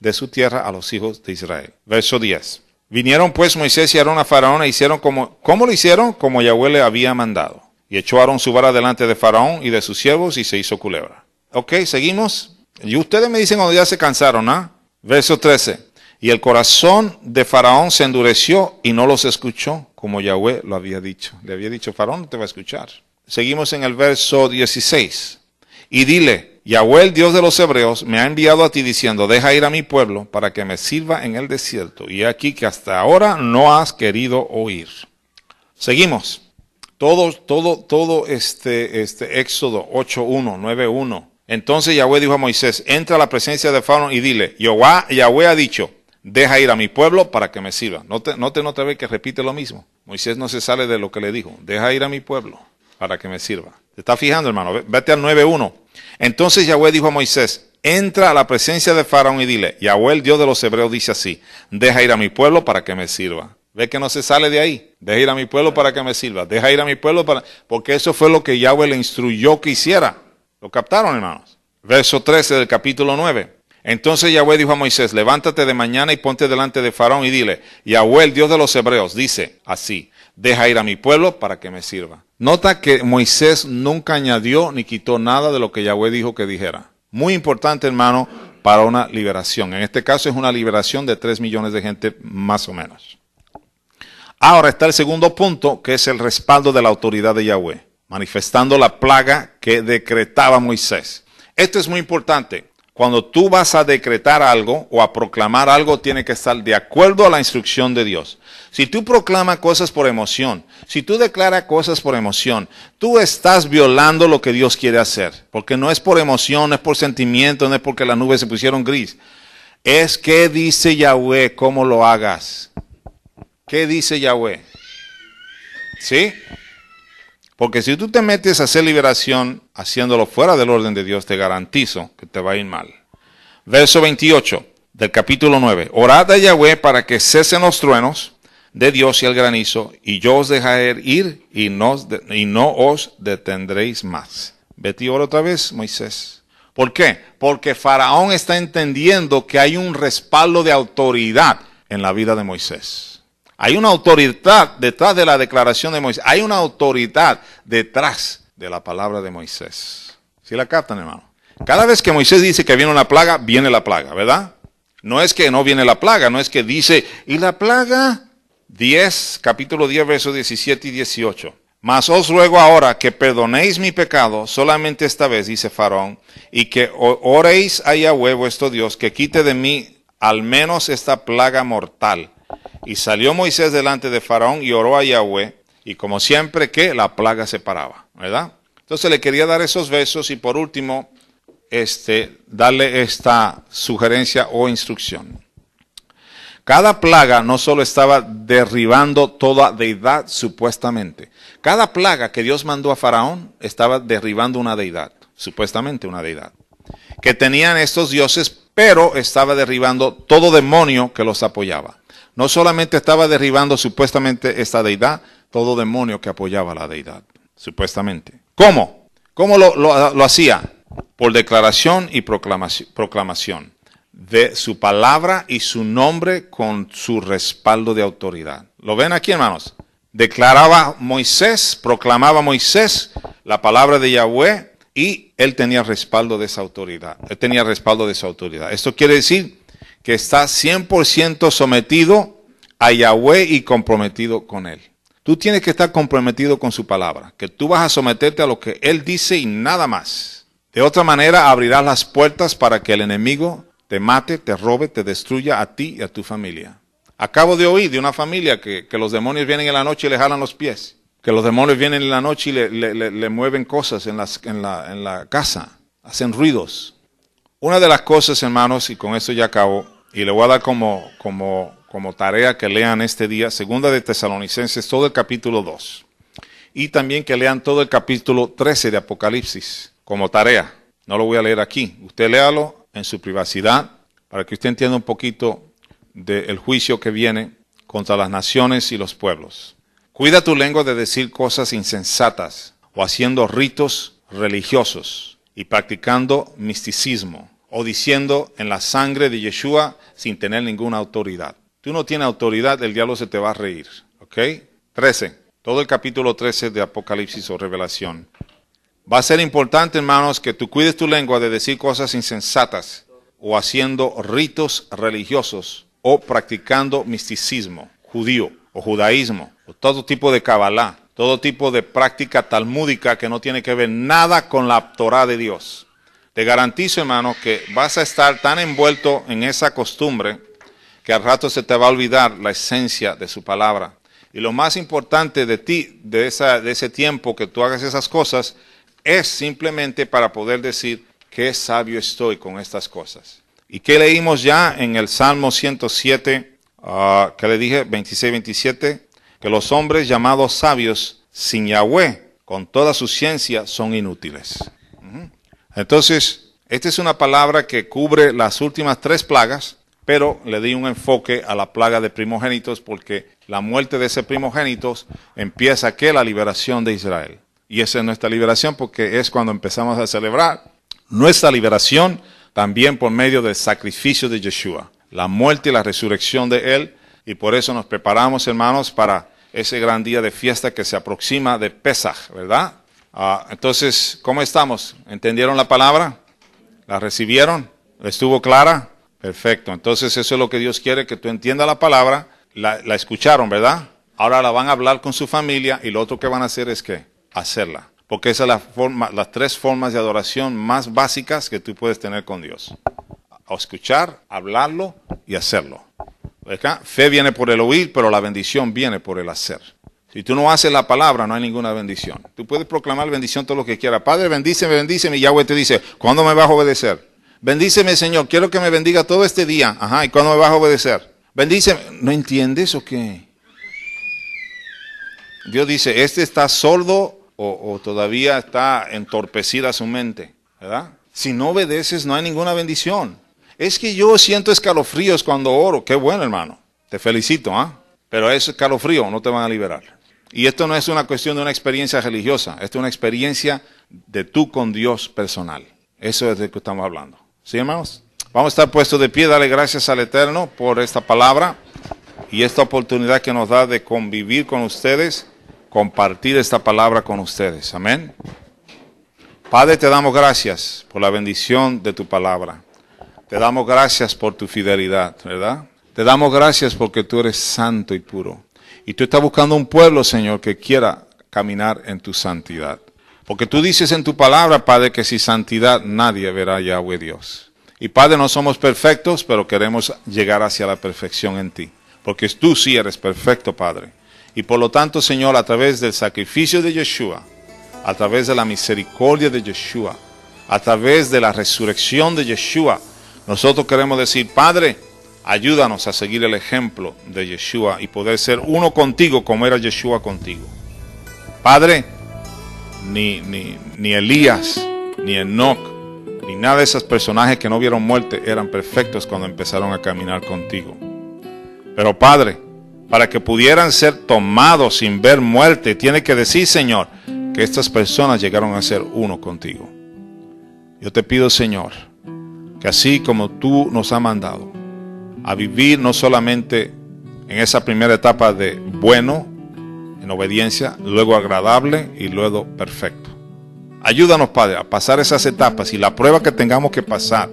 A: de, su tierra a los hijos de Israel. Verso 10. Vinieron pues Moisés y Aarón a Faraón e hicieron como, ¿cómo lo hicieron? Como Yahweh le había mandado. Y echó Aarón su vara delante de Faraón y de sus siervos y se hizo culebra. Ok, seguimos. Y ustedes me dicen cuando ya se cansaron, ¿ah? Verso 13. Y el corazón de Faraón se endureció y no los escuchó, como Yahweh lo había dicho. Le había dicho, Faraón no te va a escuchar. Seguimos en el verso 16. Y dile, Yahweh, el Dios de los hebreos, me ha enviado a ti diciendo, deja ir a mi pueblo para que me sirva en el desierto. Y aquí que hasta ahora no has querido oír. Seguimos. Todo, todo, todo este, este Éxodo 8.1, 9.1. Entonces Yahweh dijo a Moisés, entra a la presencia de Faraón y dile, Yahweh ha dicho, deja ir a mi pueblo para que me sirva. Note, note te ve que repite lo mismo. Moisés no se sale de lo que le dijo. Deja ir a mi pueblo para que me sirva. ¿Te está fijando, hermano? Vete al 9.1. Entonces Yahweh dijo a Moisés, entra a la presencia de Faraón y dile, Yahweh, el Dios de los hebreos, dice así, deja ir a mi pueblo para que me sirva. Ve que no se sale de ahí. Deja ir a mi pueblo para que me sirva. Deja ir a mi pueblo para... Porque eso fue lo que Yahweh le instruyó que hiciera. ¿Lo captaron, hermanos? Verso 13 del capítulo 9. Entonces Yahweh dijo a Moisés, levántate de mañana y ponte delante de Faraón y dile, Yahweh, el Dios de los hebreos, dice así, deja ir a mi pueblo para que me sirva. Nota que Moisés nunca añadió ni quitó nada de lo que Yahweh dijo que dijera. Muy importante, hermano, para una liberación. En este caso es una liberación de tres millones de gente más o menos. Ahora está el segundo punto, que es el respaldo de la autoridad de Yahweh, manifestando la plaga que decretaba Moisés. Esto es muy importante. Cuando tú vas a decretar algo o a proclamar algo, tiene que estar de acuerdo a la instrucción de Dios. Si tú proclamas cosas por emoción, si tú declaras cosas por emoción, tú estás violando lo que Dios quiere hacer. Porque no es por emoción, no es por sentimiento, no es porque las nubes se pusieron gris. Es que dice Yahweh, cómo lo hagas. ¿Qué dice Yahweh? ¿Sí? Porque si tú te metes a hacer liberación haciéndolo fuera del orden de Dios, te garantizo que te va a ir mal. Verso 28 del capítulo 9. Orad a Yahweh para que cesen los truenos de Dios y el granizo, y yo os dejaré ir y no, os detendréis más. y ora otra vez, Moisés. ¿Por qué? Porque Faraón está entendiendo que hay un respaldo de autoridad en la vida de Moisés. Hay una autoridad detrás de la declaración de Moisés. Hay una autoridad detrás de la palabra de Moisés. Si la captan, hermano? Cada vez que Moisés dice que viene una plaga, viene la plaga, ¿verdad? No es que no viene la plaga, no es que dice, y la plaga 10, capítulo 10, versos 17 y 18. Mas os ruego ahora que perdonéis mi pecado solamente esta vez, dice Faraón, y que oréis a Yahweh vuestro Dios, que quite de mí al menos esta plaga mortal. Y salió Moisés delante de Faraón y oró a Yahweh. Y como siempre que la plaga se paraba, ¿verdad? Entonces le quería dar esos besos y por último, este, darle esta sugerencia o instrucción. Cada plaga no solo estaba derribando toda deidad supuestamente. Cada plaga que Dios mandó a Faraón estaba derribando una deidad, supuestamente una deidad. Que tenían estos dioses, pero estaba derribando todo demonio que los apoyaba no solamente estaba derribando supuestamente esta deidad, todo demonio que apoyaba la deidad, supuestamente. ¿Cómo? ¿Cómo lo, hacía? Por declaración y proclamación, proclamación de su palabra y su nombre con su respaldo de autoridad. ¿Lo ven aquí, hermanos? Declaraba Moisés, proclamaba Moisés la palabra de Yahweh y él tenía respaldo de esa autoridad. Él tenía respaldo de esa autoridad. Esto quiere decir que está 100% sometido a Yahweh y comprometido con Él. Tú tienes que estar comprometido con su palabra, que tú vas a someterte a lo que Él dice y nada más. De otra manera, abrirás las puertas para que el enemigo te mate, te robe, te destruya a ti y a tu familia. Acabo de oír de una familia que, los demonios vienen en la noche y le jalan los pies, que los demonios vienen en la noche y le, mueven cosas en, las, en, la, en la casa, hacen ruidos. Una de las cosas, hermanos, y con eso ya acabo, y le voy a dar como, tarea que lean este día, segunda de Tesalonicenses, todo el capítulo 2. Y también que lean todo el capítulo 13 de Apocalipsis como tarea. No lo voy a leer aquí. Usted léalo en su privacidad para que usted entienda un poquito del juicio que viene contra las naciones y los pueblos. Cuida tu lengua de decir cosas insensatas o haciendo ritos religiosos y practicando misticismo o diciendo en la sangre de Yeshua sin tener ninguna autoridad. Tú no tienes autoridad, el diablo se te va a reír. ¿Ok? 13. Todo el capítulo 13 de Apocalipsis o Revelación. Va a ser importante, hermanos, que tú cuides tu lengua de decir cosas insensatas o haciendo ritos religiosos o practicando misticismo judío o judaísmo o todo tipo de cabalá, todo tipo de práctica talmúdica que no tiene que ver nada con la Torah de Dios. Te garantizo, hermano, que vas a estar tan envuelto en esa costumbre que al rato se te va a olvidar la esencia de su palabra. Y lo más importante de ti, de, ese tiempo que tú hagas esas cosas, es simplemente para poder decir qué sabio estoy con estas cosas. ¿Y qué leímos ya en el Salmo 107, ah, que le dije, 26-27? Que los hombres llamados sabios sin Yahweh, con toda su ciencia, son inútiles. Entonces, esta es una palabra que cubre las últimas tres plagas, pero le di un enfoque a la plaga de primogénitos porque la muerte de ese primogénitos empieza que la liberación de Israel. Y esa es nuestra liberación porque es cuando empezamos a celebrar nuestra liberación también por medio del sacrificio de Yeshua, la muerte y la resurrección de Él. Y por eso nos preparamos, hermanos, para ese gran día de fiesta que se aproxima de Pesach, ¿verdad? Ah, entonces, ¿cómo estamos? ¿Entendieron la palabra? ¿La recibieron? ¿Estuvo clara? Perfecto. Entonces, eso es lo que Dios quiere, que tú entiendas la palabra. La, escucharon, ¿verdad? Ahora la van a hablar con su familia y lo otro que van a hacer es que hacerla. Porque esas son la forma, las tres formas de adoración más básicas que tú puedes tener con Dios. O escuchar, hablarlo y hacerlo. Fe viene por el oír, pero la bendición viene por el hacer. Y tú no haces la palabra, no hay ninguna bendición. Tú puedes proclamar bendición todo lo que quieras. Padre, bendíceme, bendíceme. Y Yahweh te dice, ¿cuándo me vas a obedecer? Bendíceme, Señor. Quiero que me bendiga todo este día. Ajá, ¿y cuándo me vas a obedecer? Bendíceme. ¿No entiendes o qué? Dios dice, este está sordo o, todavía está entorpecida su mente, ¿verdad? Si no obedeces, no hay ninguna bendición. Es que yo siento escalofríos cuando oro. Qué bueno, hermano. Te felicito, ¿ah? Pero es escalofrío no te van a liberar. Y esto no es una cuestión de una experiencia religiosa, esto es una experiencia de tú con Dios personal. Eso es de lo que estamos hablando. ¿Sí, hermanos? Vamos a estar puestos de pie, darle gracias al Eterno por esta palabra y esta oportunidad que nos da de convivir con ustedes, compartir esta palabra con ustedes. Amén. Padre, te damos gracias por la bendición de tu palabra. Te damos gracias por tu fidelidad, ¿verdad? Te damos gracias porque tú eres santo y puro. Y tú estás buscando un pueblo, Señor, que quiera caminar en tu santidad. Porque tú dices en tu palabra, Padre, que sin santidad nadie verá a Yahweh Dios. Y Padre, no somos perfectos, pero queremos llegar hacia la perfección en ti. Porque tú sí eres perfecto, Padre. Y por lo tanto, Señor, a través del sacrificio de Yeshua, a través de la misericordia de Yeshua, a través de la resurrección de Yeshua, nosotros queremos decir, Padre, Ayúdanos a seguir el ejemplo de Yeshua y poder ser uno contigo como era Yeshua contigo. Padre, ni, ni, Elías, ni Enoch, ni nada de esos personajes que no vieron muerte eran perfectos cuando empezaron a caminar contigo. Pero Padre, para que pudieran ser tomados sin ver muerte, tiene que decir, Señor, que estas personas llegaron a ser uno contigo. Yo te pido, Señor, que así como tú nos has mandado, a vivir no solamente en esa primera etapa de bueno, en obediencia, luego agradable y luego perfecto. Ayúdanos, Padre, a pasar esas etapas y la prueba que tengamos que pasar,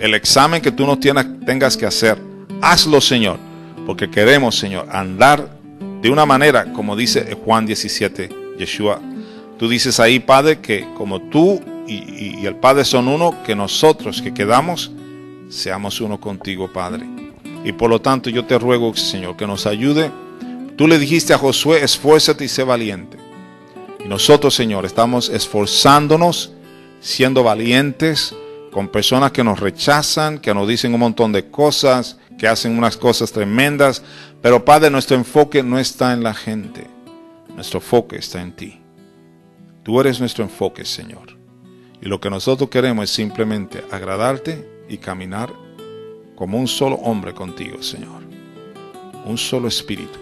A: el examen que tú nos tienes, tengas que hacer, hazlo, Señor, porque queremos, Señor, andar de una manera, como dice Juan 17, Yeshua. Tú dices ahí, Padre, que como tú y el Padre son uno, que nosotros que quedamos, seamos uno contigo, Padre. Y por lo tanto yo te ruego, Señor, que nos ayude. Tú le dijiste a Josué, esfuérzate y sé valiente. Y nosotros, Señor, estamos esforzándonos, siendo valientes, con personas que nos rechazan, que nos dicen un montón de cosas, que hacen unas cosas tremendas. Pero Padre, nuestro enfoque no está en la gente. Nuestro enfoque está en ti. Tú eres nuestro enfoque, Señor. Y lo que nosotros queremos es simplemente agradarte y caminar como un solo hombre contigo, Señor, un solo espíritu.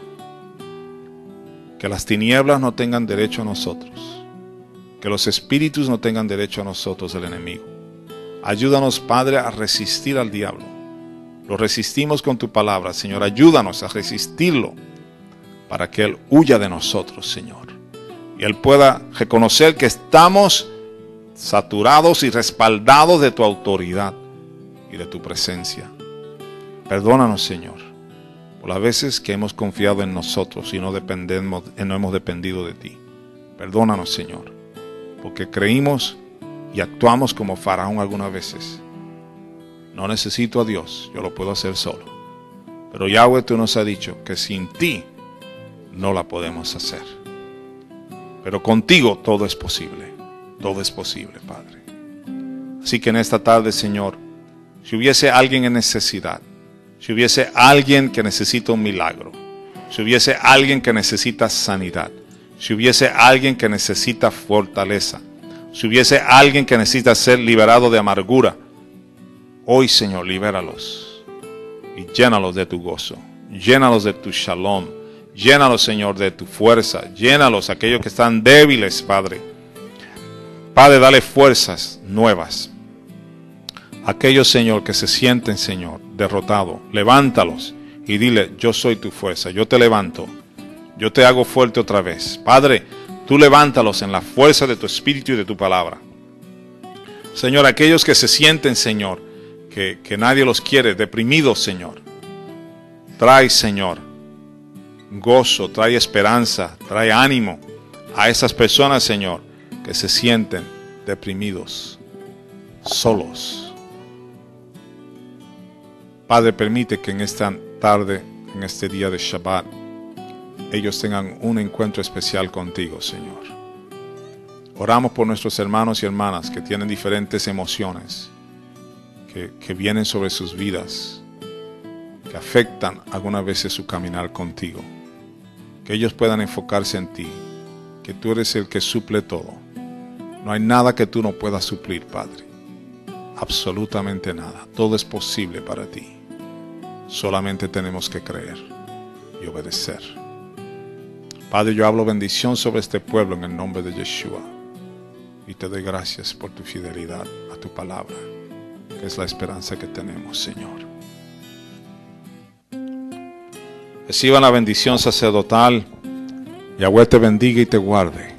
A: Que las tinieblas no tengan derecho a nosotros, que los espíritus no tengan derecho a nosotros, el enemigo. Ayúdanos, Padre, a resistir al diablo. Lo resistimos con tu palabra, Señor. Ayúdanos a resistirlo para que Él huya de nosotros, Señor. Y Él pueda reconocer que estamos saturados y respaldados de tu autoridad y de tu presencia. Perdónanos, Señor, por las veces que hemos confiado en nosotros y no, dependemos, eh, no hemos dependido de ti. Perdónanos, Señor, porque creímos y actuamos como faraón algunas veces. No necesito a Dios, yo lo puedo hacer solo. Pero Yahweh tú nos has dicho que sin ti no la podemos hacer. Pero contigo todo es posible, todo es posible, Padre. Así que en esta tarde, Señor, si hubiese alguien en necesidad, si hubiese alguien que necesita un milagro, si hubiese alguien que necesita sanidad, si hubiese alguien que necesita fortaleza, si hubiese alguien que necesita ser liberado de amargura, hoy Señor, libéralos y llénalos de tu gozo, llénalos de tu shalom, llénalos Señor de tu fuerza, llénalos aquellos que están débiles, Padre. Padre, dale fuerzas nuevas aquellos, Señor, que se sienten, Señor, derrotados, levántalos y dile, yo soy tu fuerza, yo te levanto, yo te hago fuerte otra vez. Padre, tú levántalos en la fuerza de tu espíritu y de tu palabra. Señor, aquellos que se sienten, Señor, que, nadie los quiere, deprimidos, Señor, trae, Señor, gozo, trae esperanza, trae ánimo a esas personas, Señor, que se sienten deprimidos, solos Padre, permite que en esta tarde, en este día de Shabbat, ellos tengan un encuentro especial contigo, Señor. Oramos por nuestros hermanos y hermanas que tienen diferentes emociones, que, que vienen sobre sus vidas, que afectan algunas veces su caminar contigo. Que ellos puedan enfocarse en ti, que tú eres el que suple todo. No hay nada que tú no puedas suplir, Padre. Absolutamente nada. Todo es posible para ti. Solamente tenemos que creer y obedecer. Padre, yo hablo bendición sobre este pueblo en el nombre de Yeshua. Y te doy gracias por tu fidelidad a tu palabra, que es la esperanza que tenemos, Señor. Reciba la bendición sacerdotal. Yahweh te bendiga y te guarde.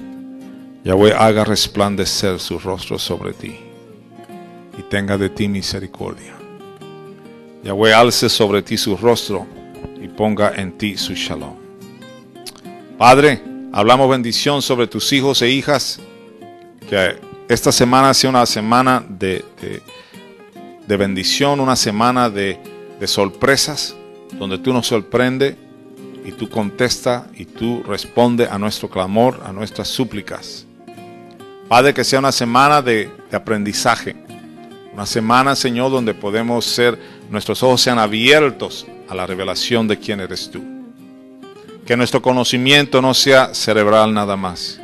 A: Yahweh haga resplandecer su rostro sobre ti y tenga de ti misericordia. Yahweh alce sobre ti su rostro y ponga en ti su shalom. Padre, hablamos bendición sobre tus hijos e hijas. Que esta semana sea una semana de, de, bendición, una semana de, sorpresas, donde tú nos sorprende y tú contesta y tú responde a nuestro clamor, a nuestras súplicas. Padre, que sea una semana de, de aprendizaje, una semana, Señor, donde podemos ser nuestros ojos sean abiertos a la revelación de quién eres tú. Que nuestro conocimiento no sea cerebral nada más.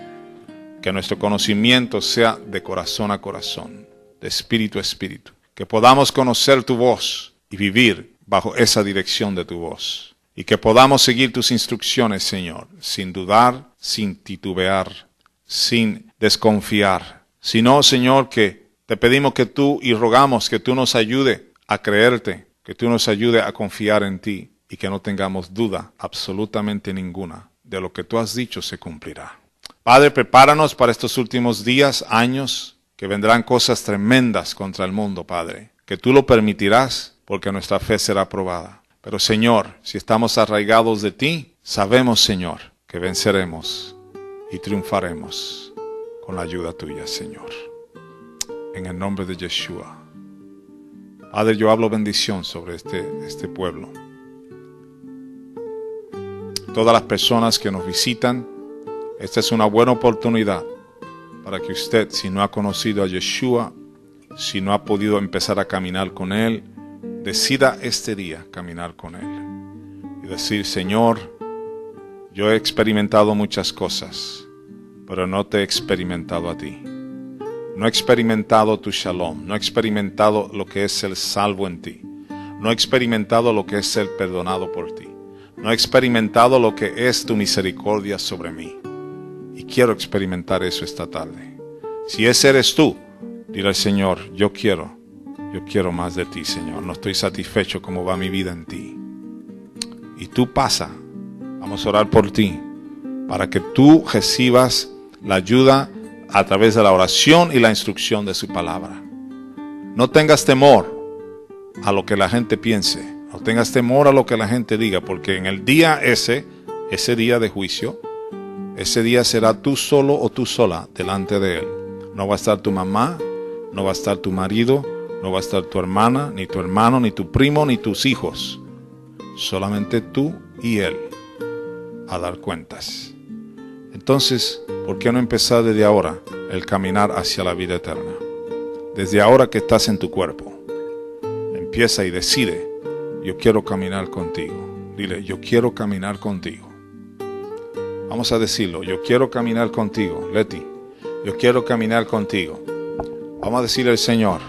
A: Que nuestro conocimiento sea de corazón a corazón, de espíritu a espíritu. Que podamos conocer tu voz y vivir bajo esa dirección de tu voz. Y que podamos seguir tus instrucciones, Señor, sin dudar, sin titubear, sin desconfiar. Sino, Señor, que te pedimos que tú y rogamos que tú nos ayude a creerte, que tú nos ayudes a confiar en ti y que no tengamos duda absolutamente ninguna de lo que tú has dicho se cumplirá. Padre, prepáranos para estos últimos días, años, que vendrán cosas tremendas contra el mundo, Padre, que tú lo permitirás porque nuestra fe será probada. Pero Señor, si estamos arraigados de ti, sabemos, Señor, que venceremos y triunfaremos con la ayuda tuya, Señor. En el nombre de Yeshua. Padre, yo hablo bendición sobre este, este, pueblo. Todas las personas que nos visitan, esta es una buena oportunidad para que usted, si no ha conocido a Yeshua, si no ha podido empezar a caminar con Él, decida este día caminar con Él. Y decir, Señor, yo he experimentado muchas cosas, pero no te he experimentado a ti. No he experimentado tu shalom, no he experimentado lo que es el salvo en ti, no he experimentado lo que es el perdonado por ti, no he experimentado lo que es tu misericordia sobre mí. Y quiero experimentar eso esta tarde. Si ese eres tú, dirá el Señor, yo quiero, yo quiero más de ti, Señor, no estoy satisfecho como va mi vida en ti. Y tú pasa, vamos a orar por ti, para que tú recibas la ayuda a través de la oración y la instrucción de su palabra. No tengas temor a lo que la gente piense, no tengas temor a lo que la gente diga, porque en el día ese, ese día de juicio, ese día será tú solo o tú sola delante de Él. No va a estar tu mamá, no va a estar tu marido, no va a estar tu hermana, ni tu hermano, ni tu primo, ni tus hijos. Solamente tú y Él a dar cuentas. Entonces, ¿por qué no empezar desde ahora el caminar hacia la vida eterna? Desde ahora que estás en tu cuerpo, empieza y decide, yo quiero caminar contigo. Dile, yo quiero caminar contigo. Vamos a decirlo, yo quiero caminar contigo, Leti. Yo quiero caminar contigo. Vamos a decirle al Señor,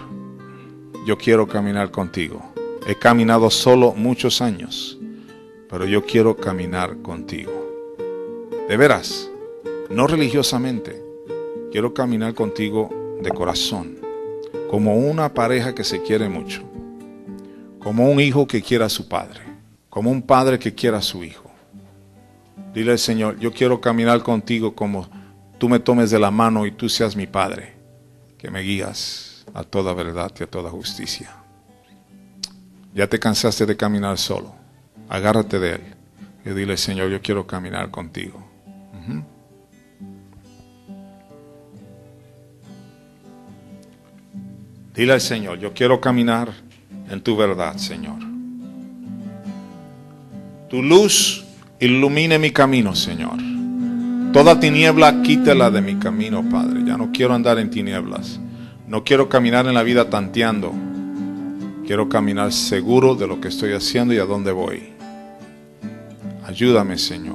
A: yo quiero caminar contigo. He caminado solo muchos años, pero yo quiero caminar contigo. De veras, no religiosamente. Quiero caminar contigo de corazón, como una pareja que se quiere mucho, como un hijo que quiera a su padre, como un padre que quiera a su hijo. Dile al Señor, yo quiero caminar contigo como tú me tomes de la mano y tú seas mi padre, que me guías a toda verdad y a toda justicia. Ya te cansaste de caminar solo, agárrate de él y dile, Señor, yo quiero caminar contigo. Dile al Señor, yo quiero caminar en tu verdad, Señor. Tu luz ilumine mi camino, Señor. Toda tiniebla quítela de mi camino, Padre. Ya no quiero andar en tinieblas. No quiero caminar en la vida tanteando. Quiero caminar seguro de lo que estoy haciendo y a dónde voy. Ayúdame, Señor.